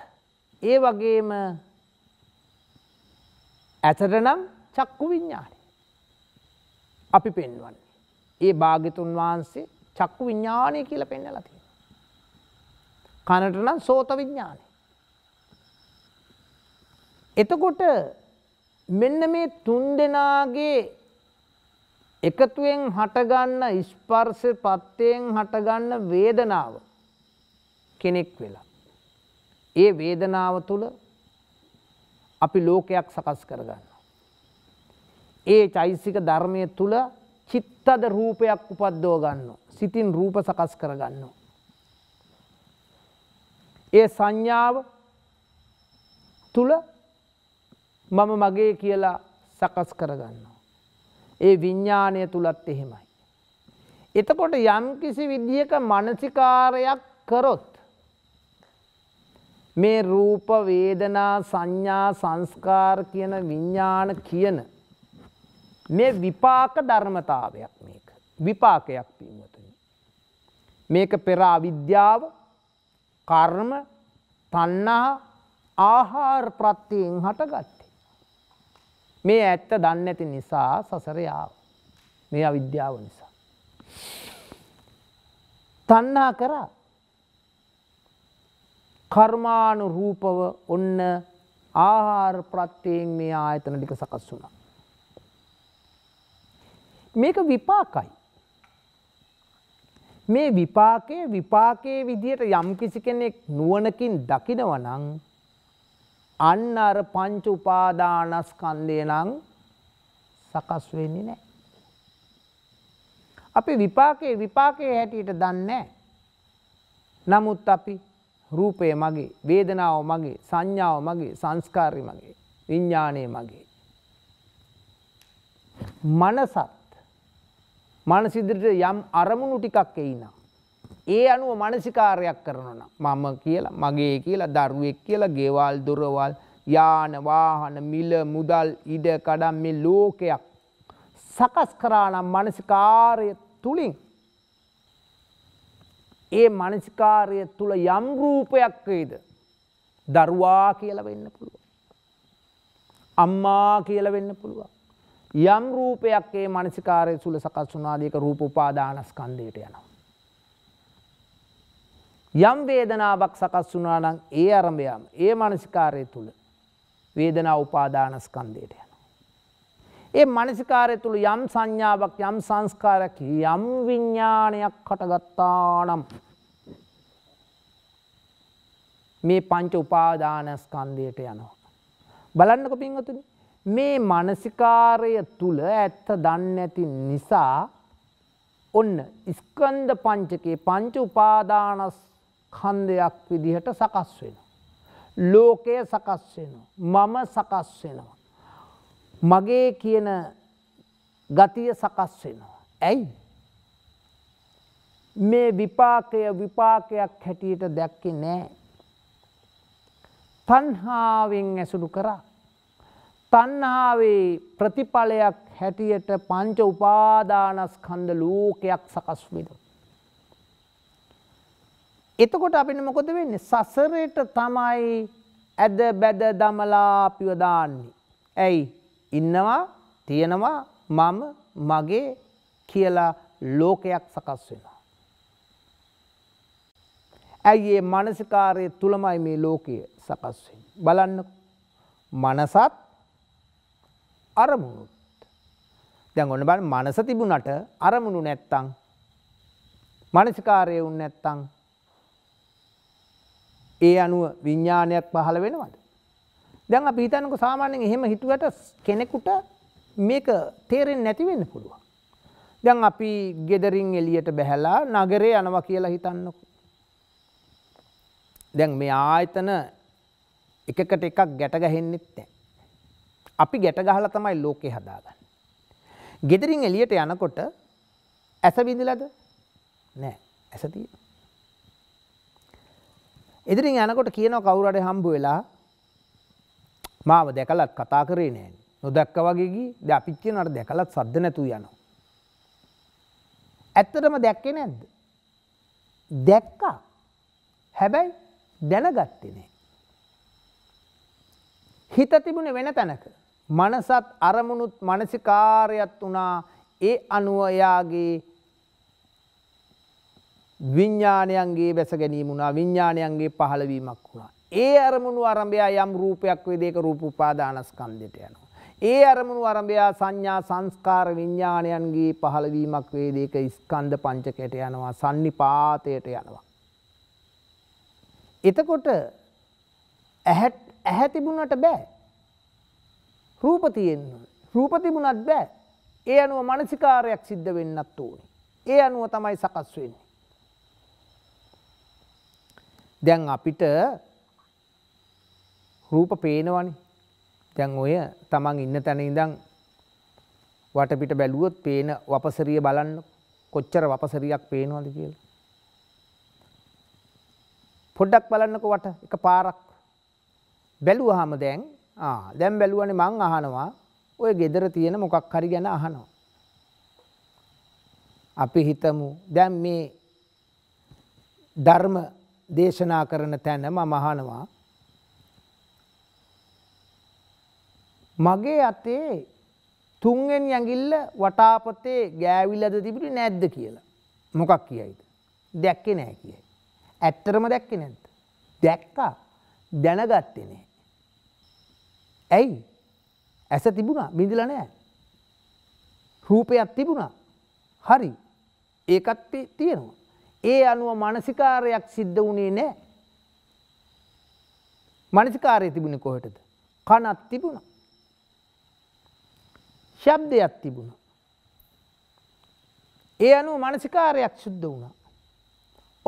Speaker 1: ඒ වගේම ඇතට නම් චක්කු විඤ්ඥානය. අපි පෙන්වන්නේ. ඒ භාගිතුන් වහන්සේ චක්කු විඤ්ඥානය කියල පෙන්න ලති. කනටනම් සෝත විඤ්ඥානය. එතකොට මෙන්න මේ තුන් දෙනාගේ එකතුවෙන් හටගන්න ඉස්පර්ස පත්තයෙන් හටගන්න වේදනාව කෙනෙක් වෙලා. ඒ වේදනාව තුළ අපි ලෝකයක් සකස් කරගන්න. ඒ චෛසික ධර්මය තුළ චිත්තද රූපයක් උපද්දෝ ගන්න. සිතින් රූප සකස් කරගන්න. ඒ සංඥාව තුළ මම මගේ කියලා සකස් කරගන්න. ඒ විඤ්ඥානය තුළත් එහෙමයි. එතකොට යම් කිසි විදිහක මනසිකාරයක් කරොත් මේ රූප වේදනා සංඥා සංස්කාර කියන විඤ්ඥාන කියන මේ විපාක ධර්මතාවයක් මේක. විපාකයක් පින්වතුන. මේක පෙර අවිද්‍යාව කර්ම තන්නා ආහාර ප්‍රත්තියෙන් හටගත්තේ. මේ ඇත්ත දන්න ඇති නිසා සසරයාව මේ අවිද්‍යාව නිසා. තන්නා කරා කර්මානු රූපව ඔන්න ආහාර ප්‍රත්තියෙන් මේ ආයතන ටික සකස් වුණා. මේක විපාකයි. මේ විපාකය විපාකයේ විදියට යම් කිසි කෙනෙක් නුවනකින් දකිනවනං අන්න අර පංච උපාදානස්කන්දය නං සකස් වෙන්නේ නෑ. අපි විපාකයේ විපාකයේ හැටියට දන්නේ. නමුත් අපි රූපය මගේ වේදනාව මගේ සංඥාව මගේ සංස්කාරය මගේ විඤ්ඥානය මගේ. මනසත් මනසිදිරට යම් අරමුණු ටිකක් එයිනම්. ඒ අනුව මනසිකාරයක් කරනන මම කියලා මගේ කියලා දරුවෙක් කියලා ගෙවල් දුරවල් යාන වාහන මිල මුදල් ඉඩ කඩම් මේ ලෝකයක් සකස් කරානම් මනසිකාරය තුළින් ඒ මනසිකාරය තුළ යම් රූපයක් වේද දරුවා කියල වෙන්න පුළුව. අම්මා කියල වෙන්න පුළුවන්. යම් රූපයක් ඒ මනසිකාරය සුළ සකස් වනාදයක රූප උපාදානස්කන්දයට යනවා. යම් වේදනාවක් සකස් වනානං ඒ අරඹයම් ඒ මනසිකාරය තුළ වේදනා උපාදානස්කන්දයට යන. ඒ මනසිකාරය තුළ යම් සංඥාවක් යම් සංස්කාරයක් යම් විඤ්ඥානයක් කටගත්තානම්. මේ පංච උපාදානස්කන්දයට යනවා. බලන්නක පින්වතුනි මේ මනසිකාරය තුළ ඇත්ත දන්න ඇති නිසා ඔන්න ඉස්කන්ද පංචකේ පංච උපාදානස් කන්දයක් විදිහට සකස් වෙන. ලෝකය සකස් වෙන. මම සකස් වෙනවා. මගේ කියන ගතිය සකස් වෙනවා. ඇයි? මේ විපාකය විපාකයක් හැටියට දැක්කේ නෑ. තන්හාාවෙන් ඇසුළු කරා තන්හාාවේ ප්‍රතිඵලයක් හැටියට පංච උපාදානස්කන්ද ලෝකයක් සකස් විදු. එතකොට අපින මොකොද වෙන්න සසරයට තමයි ඇද බැද දමලා පිවදාන්නේ. ඇයි ඉන්නවා තියෙනවා මම මගේ කියලා ලෝකයක් සකස් වෙනවා. ඇයි ඒ මනසිකාරය තුළමයි මේ ලෝකය සකස්වෙන්. බලන්න මනසත් අරමුණුත්. දැන් ඔන්න බන් මනස තිබුණට අරමුණු නැත්තං. මනසිකාරය උන් නැත්තං. ඒ අනුව විඤ්ඥානයක් පහළ වෙනවද. දැන් අපිතනක සාමාන්‍යෙන් එහෙම හිතුවට කෙනෙකුට මේක තේරෙන් නැතිවෙන්න පුළුව. දැන් අපි ගෙදරින් එලියට බැහැලා නගරේ යනව කියලා හිතන්නකු. දැන් මේ ආයතන එකකට එකක් ගැටගැහෙන්න්නෙත් නෑ. අපි ගැට ගහලා තමයි ලෝකේ හදාගන්න. ගෙදරින් එලියට යනකොට ඇස විඳලද නෑ ඇසතිය. එදිරින් යනකොට කියන කවුරට හම්බු වෙලා මාව දැකලත් කතා කරේ නෑන් නොදැක්ක වගේගේ ද අපිච්චනට දැකලත් සද්ධ නැතු යන. ඇත්තටම දැක්කේ නැද්ද. දැක්කා හැබැයි දැනගත්තනේ. හිත තිබුණ වෙන තැනක මනසත් අරමුණුත් මනසිකාරයත් වනා ඒ අනුවයාගේ විඤ්ඥානයන්ගේ බැස ගැනීම වුණා විඤ්ඥානයන්ගේ පහළවීමක් වුණා. ඒ අරමුණු අරම්භයා යම් රූපයක් වේදේක රූපපාදානස්කන්දට යනවා. ඒ අරමුණු අරඹයා සංඥා සංස්කාර විඤ්ඥානයන්ගේ පහළවීමක් වේදේක ස්කන්ධ පංචකයට යනවා සන්නිපාතයට යනවා. එතකොට ඇහැ තිබුණට බෑ රූප තියෙන්න. රූප තිබුණත් බෑ. ඒ අනුව මනසිකාරයක් සිද්ධ වෙන්නත් ඕනි. ඒ අනුව තමයි සකස් වෙන්නේ. දැන් අපිට රූප පේනවනි. දැන් ඔය තමන් ඉන්න තැන ඉඳන් වටපිට බැලුවොත් පේන වපසරිය බලන්න කොච්චර වපසරියක් පේනවද කියලා. පොඩ්ඩක් බලන්නක වට එක පාරක් බැලුවහම දැන් දැම් බැලුවන මං අහනවා ඔය ගෙදර තියෙන මොකක් හරි ගැන අහනවා. අපි හිතමු දැම් මේ ධර්ම දේශනා කරන තැන මම අහනවා මගේ අතේ තුන්ෙන් යඟිල්ල වටාපතේ ගෑවිලද තිබිට නැද්ද කියලා මොකක් කියයිද. දැක්කෙ නෑ කියයි. ඇත්තරම දැක්කෙ නැද. දැක්කා දැනගත්තෙනේ. ඇයි ඇස තිබුණා මිඳිල නෑ. රූපයක් තිබුණා හරි ඒකත් තියෙනවා. ඒ අනුව මනසිකාරයක් සිද්ධ වනේ නෑ. මනසිකාරය තිබුණ කොහටද. කනත් තිබුණ. ශබ්දයක් තිබුණ. ඒ අනුව මනසිකාරයක් සුද්ධ වුණ.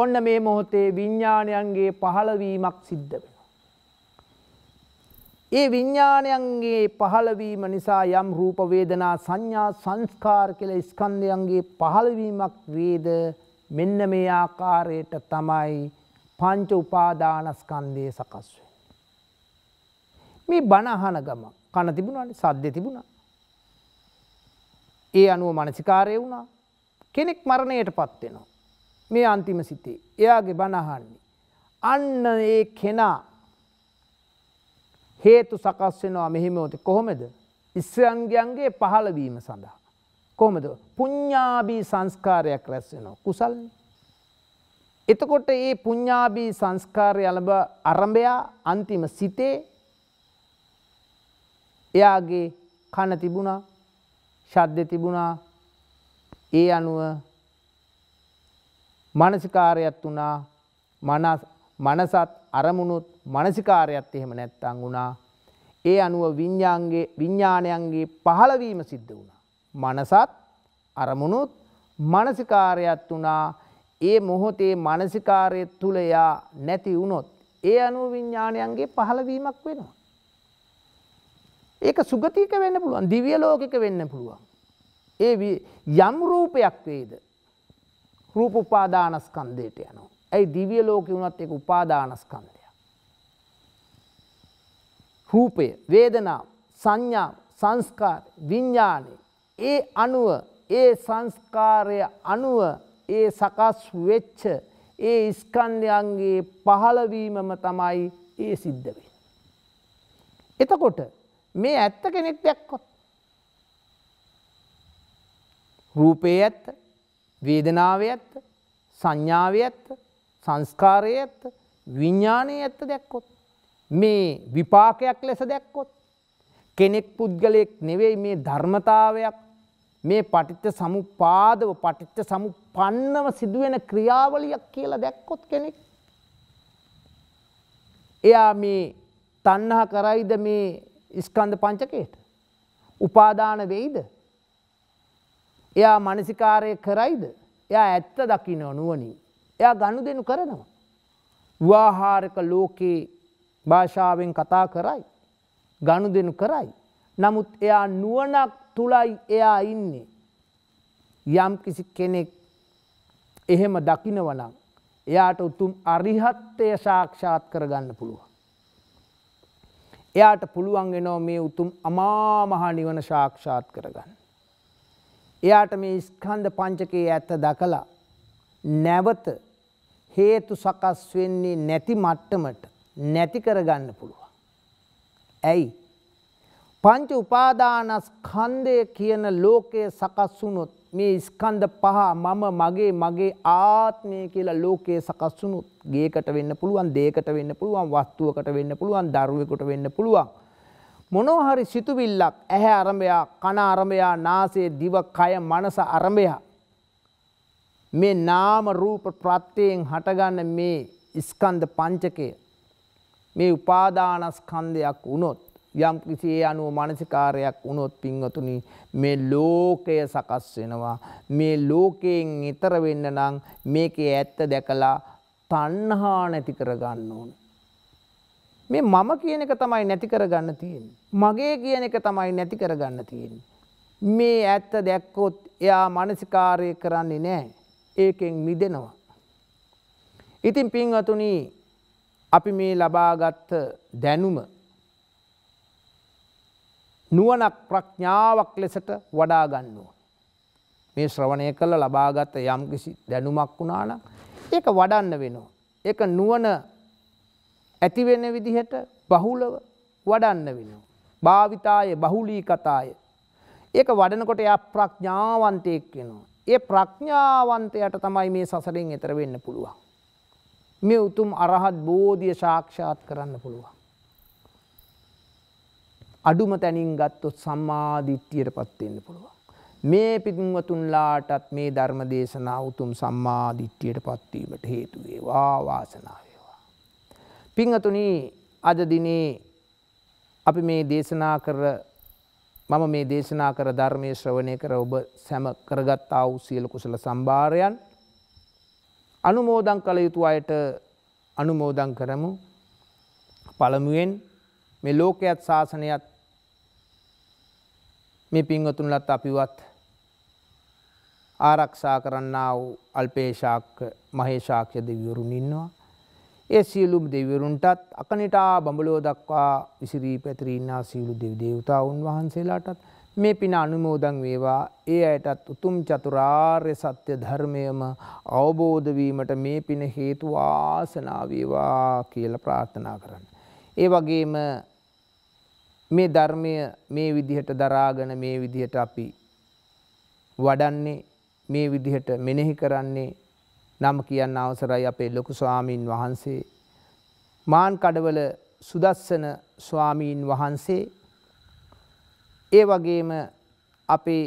Speaker 1: ඔන්න මේ මොහොතේ විඤ්ඥාණයන්ගේ පහළවීමක් සිද්ධ වෙන. ඒ විඤ්ඥානයන්ගේ පහළවීම නිසා යම් රූපවේදනා සංඥා සංස්කාර් කළ ස්කන්ධයන්ගේ පහළවීමක් වේද මෙන්න මේ ආකාරයට තමයි පංච උපාදානස්කන්දය සකස්වේ. මේ බණහන ගම කන තිබුණට සද්ධ්‍ය තිබුණා. ඒ අනුව මනසිකාරය වුණා කෙනෙක් මරණයට පත්වෙනවා. මේ අන්තිම සිතේ එයාගේ බණහන්නේ. අන්න ඒ කෙනා හේතු සකස් වෙනවා මෙහිමෝති කොහොමද ඉස්සංගයන්ගේ පහළවීම සඳහා. කොමද පුඤ්ඥාබී සංස්කාරයක් රැස්වෙනවා කුසල්. එතකොට ඒ පුඤ්ඥාබී සංස්කාරය අලබ අරඹයා අන්තිම සිතේ එයාගේ කන තිබුණා ශද්ධ තිබුණා ඒ අනුව මනසිකාරයක් වුණා මනසත් අරමුණුත් මනසිකාරයත් එහෙම නැත්තං වුණා ඒ අනුව විඤ්ඥාන්ගේ විඤ්ඥානයන්ගේ පහළවීම සිද්ධ වුණ. මනසත් අරමුණුත් මනසිකාරයත් වනා ඒ මොහොතේ මනසිකාරය තුළයා නැති වුණොත් ඒ අනුව විඤ්ඥානයන්ගේ පහළවීමක් වෙනවා. ඒක සුගතික වෙන්න පුළුවන් දිවිය ලෝකික වෙන්න පුළුවන්. ඒ යම් රූපයක් වේද රූප උපාදානස්කන්දයට යනවා. ඇයි දිවිය ලෝක වුණත් එක උපාදානස්කන්දය. රූපය වේදනා සංඥා සංස්කාර විඤ්ඥානය ඒ අනුව ඒ සංස්කාරය අනුව ඒ සකස් වෙච්ච ඒ ඉස්කන්ධයන්ගේ පහළවීමම තමයි ඒ සිද්ධ වේ. එතකොට මේ ඇත්ත කෙනෙක් දැක්කොත්. රූපේ ඇත්ත වේදනාව ඇත්ත සංඥාව ඇත්ත සංස්කාරය ඇත්ත විඤ්ඥානය ඇත්ත දැක්කොත්. මේ විපාකයක් ලෙස දැක්කොත් කෙනෙක් පුද්ගලයෙක් නෙවෙයි මේ ධර්මතාවයක් මේ පටිච්ච සමුපාදව පටිච්ච සමු පන්නව සිදුවෙන ක්‍රියාවලියක් කියලා දැක්කොත් කෙනෙක්. එයා මේ තන්නහ කරයිද මේ ඉස්කන්ධ පංචකයට. උපාදාන වෙයිද. එයා මනසිකාරය කරයිද එයා ඇත්ත දකින නුවනින්. එයා ගණු දෙනු කරනවා. වාහාරක ලෝකයේ භාෂාවෙන් කතා කරයි. ගණු දෙනු කරයි. නමුත් එයා නුවනක් තුළයි එයා ඉන්නේ. යම් කිසි කෙනෙක් එහෙම දකිනවනම් එයාට උතුම් අරිහත්තය සාක්ෂාත් කරගන්න පුළුවන්. එයාට පුළුවන් එනෝ මේ උතුම් අමාමහා නිවන සාක්ෂාත් කරගන්න. එයාට මේ ස්කන්ධ පංචකයේ ඇත්ත දකලා නැවත හේතු සකස් වෙන්නේ නැති මට්ටමට නැති කරගන්න පුළුවන්. ඇයි. පංච උපාදානස්කන්දය කියන ලෝකයේ සකස් වුනොත් මේ ස්කන්ධ පහ මම මගේ මගේ ආත්මය කියලා ලෝකයේ සකස් වුනොත් ගේකට වෙන්න පුළුවන් දේකට වෙන්න පුළුවන් වස්තුවකට වෙන්න පුළුවන් දරුවෙකුට වෙන්න පුළුවන්. මොනෝහරි සිතුවිල්ලක් ඇහැ අරඹයා කන අරඹයා නාසේ දිව කය මනස අරඹයා. මේ නාම රූප ප්‍රත්්‍යයෙන් හටගන්න මේ ඉස්කන්ධ පංචකය මේ උපාදානස්කන්ධයක් වුණොත් යම් කිසි ඒ අනුව මානසිකාරයක් වුණොත් පින්වතුනි මේ ලෝකය සකස් වෙනවා මේ ලෝකයෙන් ඈතර වෙන්න නම් මේකේ ඇත්ත දැකලා තණ්හා නැති කරගන්න ඕන මේ මම කියන එක තමයි නැති කරගන්න තියෙන්නේ මගේ කියන එක තමයි නැති කරගන්න තියෙන්නේ මේ ඇත්ත දැක්කොත් එයා මානසිකාරය කරන්නේ නැහැ ඒකෙන් මිදෙනවා ඉතින් පින්වතුනි අපි මේ ලබාගත්ත දැනුම නුවනක් ප්‍රඥාවක් ලෙසට වඩා ගන්නුව. මේ ශ්‍රවණය කළ ලබාගත්ත යම් කිසි දැනුමක් වුණාන ඒක වඩන්න වෙනවා. එක නුවන ඇතිවෙන විදිහට බහුලව වඩන්න වෙනවා. භාවිතාය බහුලී කතාය. ඒක වඩනකොට එයා ප්‍රඥාවන්තයෙක් වෙනවා. ඒ ප්‍රඥාවන්තයට තමයි මේ සසරෙන් එතර වෙන්න පුළුවන්. මේ උතුම් අරහත් බෝධිය ශාක්ෂාත් කරන්න පුළුවන්. අඩුම තැනින් ගත්තොත් සම්මාධිත්්‍යයට පත්වෙන්න පුළුවන්. මේ පිදුවතුන්ලාටත් මේ ධර්ම දේශනා උතුම් සම්මාධිත්්‍යයට පත්වීමට හේතුවේ වාවාසනාවවා. පිංහතුනී අද දිනේ අපි මේ දේශනා කර මම මේ දේශනා කර ධර්මය ශ්‍රවණය කර ඔබ සැම කරගත්තා වූ සියල කුසල සම්භාරයන් අනුමෝදං කළ යුතු අයට අනුමෝදං කරමු පළමුුවෙන් මේ ලෝකයත් ශාසනයත් මේ පින්වතුන්ලත් අපිවත් ආරක්ෂා කරන්න වූ අල්පේශාක්ක මහේශාක්‍ය දෙවිවරුන් ඉන්නවා. ඒ සියලුම් දෙවරුන්ටත් අකනිටා බඹලෝ දක්වා විසිරී පැතිරීන්නා සියලු දෙවි දේවතාවුන් වහන්සේලාටත් මේ පින අනුමෝදන් වේවා ඒ අයටත් උතුම් චතුරාර්ය සත්‍ය ධර්මයම අවබෝධ වීමට මේ පින හේතු වාසනා වේවා කියලා ප්‍රාර්ථනා කරන්න. ඒ වගේම මේ ධර්මය මේ විදිහට දරාගෙන මේ විදිහට අපි වඩන්නේ මේ විදිහට මෙනෙහි කරන්නේ නම කියන්න අවසරයි අපේ ලොකු ස්වාමීන් වහන්සේ මාන් කඩවල සුදස්සන ස්වාමීන් වහන්සේ ඒ වගේම අපේ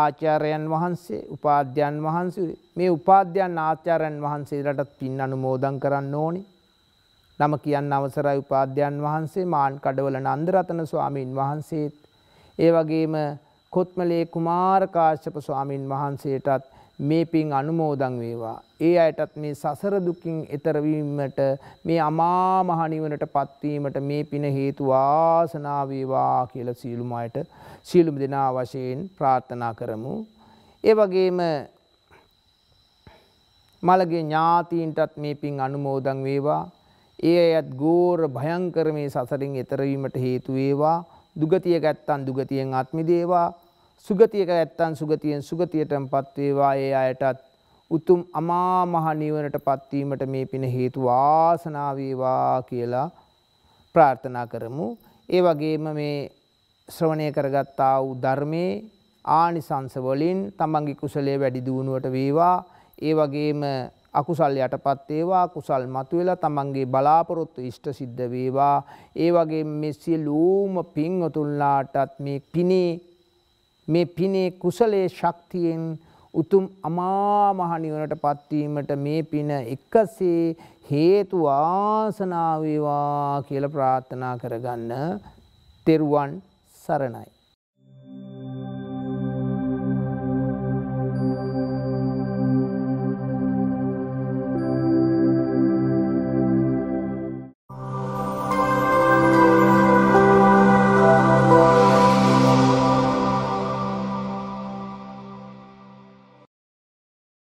Speaker 1: ආචාරයන් වහන්සේ උපාධ්‍යයන් වහන්සේ මේ උපාධ්‍යයන් ආචාරයන් වහන්සේලටත් පින් අනුමෝදන් කරන්න ඕනි. නම කියන්න අවසරයි උපාධ්‍යයන් වහන්සේ මාන් කඩවල නන්දරතන ස්වාමීන් වහන්සේත් ඒ වගේම කොත්මලේ කුමාරකාශ්‍යප ස්වාමීන් වහන්සේටත් මේ පින් අනුමෝදන් වේවා. ඒ අයටත් මේ සසර දුකින් එතර වීමට මේ අමා මහ නිවනට පත්වීමට මේ පින හේතු වාසනා වේවා කියලා සීලුම අයට සීලුම දෙනා වශයෙන් ප්‍රාර්ථනා කරමු. ඒ වගේම මළගේ ඥාතීන්ටත් මේ පින් අනුමෝදන් වේවා. ඒ අයත් ගෝර භයංකර මේ සසරින් එතරවීමට හේතු වේවා. දුගතිය ගැත්තන් දුගතියෙන් අත්මිදේවා සුගතියක ඇත්තන් සුගතියෙන් සුගතියටම පත්වේවා ඒ අයටත් උතුම් අමා මහ නිවනට පත්වීමට මේ පින හේතු වාසනාවේවා කියලා ප්‍රාර්ථනා කරමු. ඒ වගේම මේ ශ්‍රවණය කරගත්තා වූ ධර්මයේ ආනිසංස වලින් තමන්ගේ කුසලයේ වැඩි දියුණුවට වේවා. ඒ වගේම අකුසල් යටපත් වේවා කුසල් මතුවෙලා තමන්ගේ බලාපොරොත්තු ඉෂ්ට සිද්ධ වේවා. ඒ වගේ මේ සියලුම පින් උතුල්ලාටත් මේ පිනේ මේ පිනේ කුසලයේ ශක්තියෙන් උතුම් අමා මහ නිවනට පත්වීමට මේ පින එකසේ හේතු වාසනා වේවා කියලා ප්‍රාර්ථනා කරගන්න තෙරුවන් සරණයි